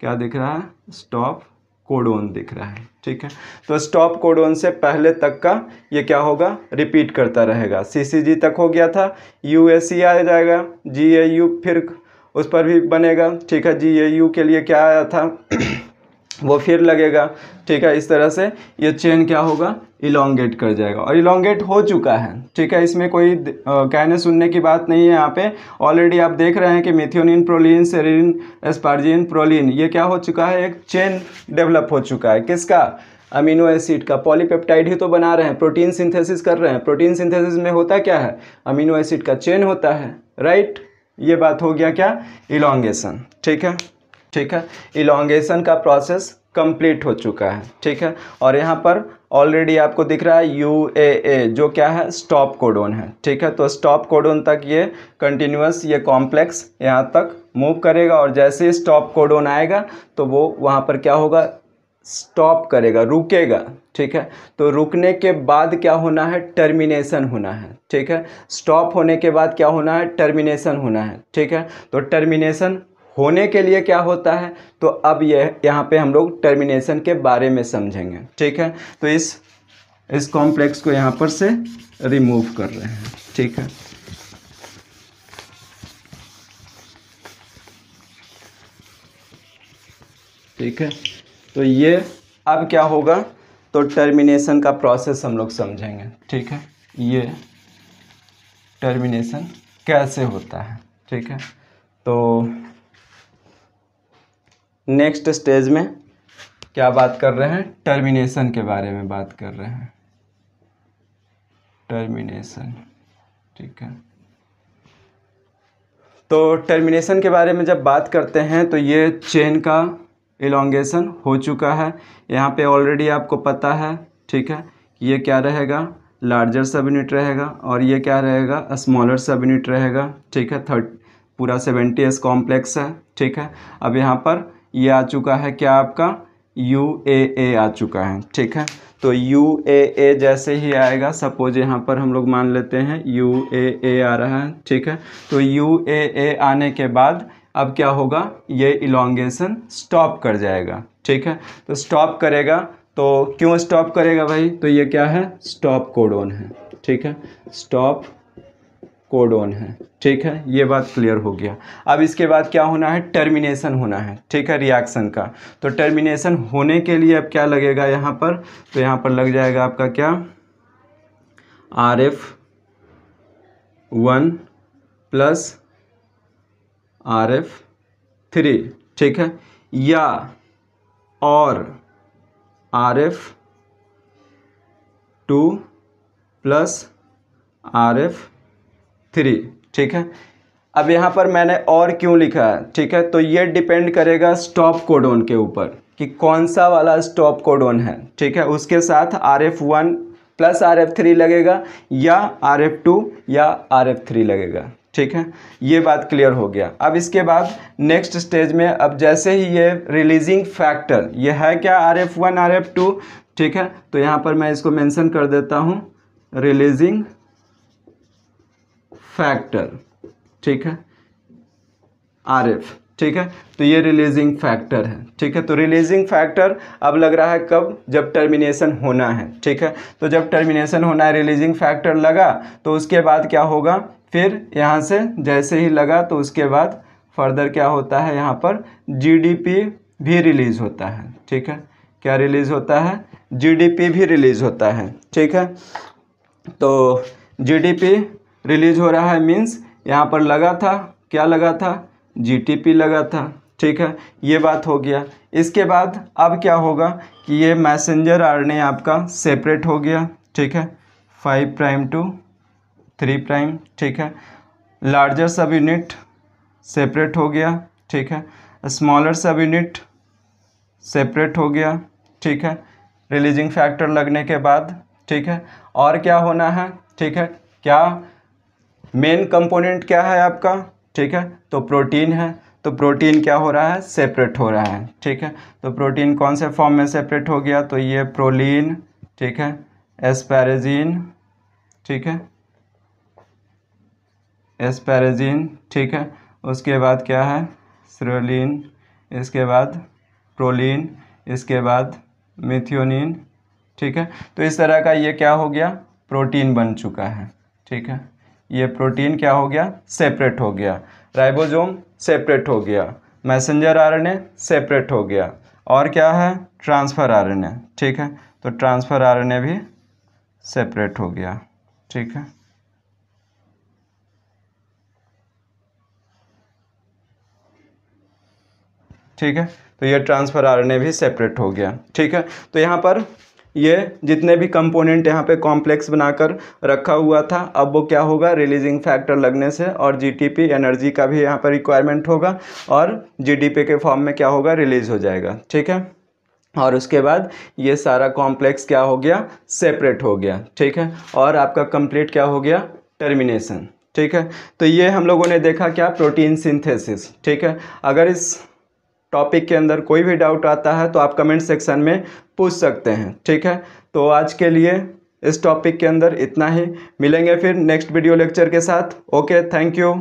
क्या दिख रहा है स्टॉप कोडोन दिख रहा है ठीक है तो स्टॉप कोडोन से पहले तक का ये क्या होगा रिपीट करता रहेगा सीसीजी तक हो गया था यू ए सी आ जाएगा जी ए यू फिर उस पर भी बनेगा ठीक है जी ए यू के लिए क्या आया था वो फिर लगेगा ठीक है इस तरह से ये चेन क्या होगा इलोंगेट कर जाएगा और इलोंगेट हो चुका है ठीक है इसमें कोई कहने सुनने की बात नहीं है यहाँ पे ऑलरेडी आप देख रहे हैं कि methionine proline serine asparagine proline ये क्या हो चुका है एक चेन डेवलप हो चुका है किसका अमीनो एसिड का पॉलीपेप्टाइड ही तो बना रहे हैं प्रोटीन सिंथेसिस कर रहे हैं प्रोटीन सिंथेसिस में होता क्या है अमीनो एसिड का चेन होता है राइट ये बात हो गया क्या इलोंगेशन ठीक है ठीक है इलोंगेशन का प्रोसेस कंप्लीट हो चुका है ठीक है और यहाँ पर ऑलरेडी आपको दिख रहा है यू ए ए जो क्या है स्टॉप कोडोन है ठीक है तो स्टॉप कोडोन तक ये कंटिन्यूस ये कॉम्प्लेक्स यहाँ तक मूव करेगा और जैसे ही स्टॉप कोडोन आएगा तो वो वहाँ पर क्या होगा स्टॉप करेगा रुकेगा ठीक है तो रुकने के बाद क्या होना है टर्मिनेशन होना है ठीक है स्टॉप होने के बाद क्या होना है टर्मिनेशन होना है ठीक है तो टर्मिनेशन होने के लिए क्या होता है तो अब यह यहाँ पे हम लोग टर्मिनेशन के बारे में समझेंगे ठीक है तो इस इस कॉम्प्लेक्स को यहाँ पर से रिमूव कर रहे हैं ठीक है ठीक है तो ये अब क्या होगा तो टर्मिनेशन का प्रोसेस हम लोग समझेंगे ठीक है ये टर्मिनेशन कैसे होता है ठीक है तो नेक्स्ट स्टेज में क्या बात कर रहे हैं टर्मिनेशन के बारे में बात कर रहे हैं टर्मिनेशन ठीक है तो टर्मिनेशन के बारे में जब बात करते हैं तो ये चेन का इलांगेशन हो चुका है यहाँ पे ऑलरेडी आपको पता है ठीक है ये क्या रहेगा लार्जर सब यूनिट रहेगा और ये क्या रहेगा स्मॉलर सब यूनिट रहेगा ठीक है थर्ड पूरा सेवेंटी एस कॉम्प्लेक्स है ठीक है अब यहाँ पर ये आ चुका है क्या आपका यू ए ए आ चुका है ठीक है तो यू ए ए जैसे ही आएगा सपोज यहाँ पर हम लोग मान लेते हैं यू ए ए आ रहा है ठीक है तो यू ए ए आने के बाद अब क्या होगा ये इलोंगेशन स्टॉप कर जाएगा ठीक है तो स्टॉप करेगा तो क्यों स्टॉप करेगा भाई तो ये क्या है स्टॉप कोडोन है ठीक है स्टॉप कोडोन है ठीक है ये बात क्लियर हो गया अब इसके बाद क्या होना है टर्मिनेशन होना है ठीक है रिएक्शन का तो टर्मिनेशन होने के लिए अब क्या लगेगा यहाँ पर तो यहाँ पर लग जाएगा आपका क्या R F one plus R F three ठीक है या और R F two plus R F three ठीक है अब यहाँ पर मैंने और क्यों लिखा है ठीक है तो ये डिपेंड करेगा स्टॉप कोडोन के ऊपर कि कौन सा वाला स्टॉप कोडोन है ठीक है उसके साथ R F one plus R F three लगेगा या आर एफ टू या आर एफ थ्री लगेगा ठीक है ये बात क्लियर हो गया अब इसके बाद नेक्स्ट स्टेज में अब जैसे ही ये रिलीजिंग फैक्टर ये है क्या R F one R F two ठीक है तो यहाँ पर मैं इसको मैंशन कर देता हूँ रिलीजिंग फैक्टर ठीक है आर एफ ठीक है तो ये रिलीजिंग फैक्टर है ठीक है तो रिलीजिंग फैक्टर अब लग रहा है कब जब टर्मिनेशन होना है ठीक है तो जब टर्मिनेशन होना है रिलीजिंग फैक्टर लगा तो उसके बाद क्या होगा फिर यहाँ से जैसे ही लगा तो उसके बाद फर्दर क्या होता है यहाँ पर जीडीपी भी रिलीज़ होता है ठीक है क्या रिलीज़ होता है जीडीपी भी रिलीज़ होता है ठीक है तो जीडीपी रिलीज हो रहा है मीन्स यहाँ पर लगा था क्या लगा था जीटीपी लगा था ठीक है ये बात हो गया इसके बाद अब क्या होगा कि ये मैसेंजर आरएनए आपका सेपरेट हो गया ठीक है five prime two three prime ठीक है लार्जर सब यूनिट सेपरेट हो गया ठीक है स्मॉलर सब यूनिट सेपरेट हो गया ठीक है रिलीजिंग फैक्टर लगने के बाद ठीक है और क्या होना है ठीक है क्या मेन कंपोनेंट क्या है आपका ठीक है तो प्रोटीन है तो प्रोटीन क्या हो रहा है सेपरेट हो रहा है ठीक है तो प्रोटीन कौन से फॉर्म में सेपरेट हो गया तो ये प्रोलिन ठीक है एस्पैरजीन ठीक है एस्पैरजीन ठीक है उसके बाद क्या है सरोलिन इसके बाद प्रोलिन इसके बाद मिथियोनिन ठीक है तो इस तरह का ये क्या हो गया प्रोटीन बन चुका है ठीक है ये प्रोटीन क्या हो गया सेपरेट हो गया राइबोजोम सेपरेट हो गया मैसेंजर आरएनए सेपरेट हो गया और क्या है ट्रांसफ़र आरएनए ठीक है तो ट्रांसफ़र आरएनए भी सेपरेट हो गया ठीक है ठीक है तो ये ट्रांसफ़र आरएनए भी सेपरेट हो गया ठीक है तो यहाँ पर ये जितने भी कंपोनेंट यहाँ पे कॉम्प्लेक्स बनाकर रखा हुआ था अब वो क्या होगा रिलीजिंग फैक्टर लगने से और जीटीपी एनर्जी का भी यहाँ पर रिक्वायरमेंट होगा और जीडीपी के फॉर्म में क्या होगा रिलीज़ हो जाएगा ठीक है और उसके बाद ये सारा कॉम्प्लेक्स क्या हो गया सेपरेट हो गया ठीक है और आपका कंप्लीट क्या हो गया टर्मिनेशन ठीक है तो ये हम लोगों ने देखा क्या प्रोटीन सिंथेसिस ठीक है अगर इस टॉपिक के अंदर कोई भी डाउट आता है तो आप कमेंट सेक्शन में पूछ सकते हैं ठीक है तो आज के लिए इस टॉपिक के अंदर इतना ही मिलेंगे फिर नेक्स्ट वीडियो लेक्चर के साथ ओके थैंक यू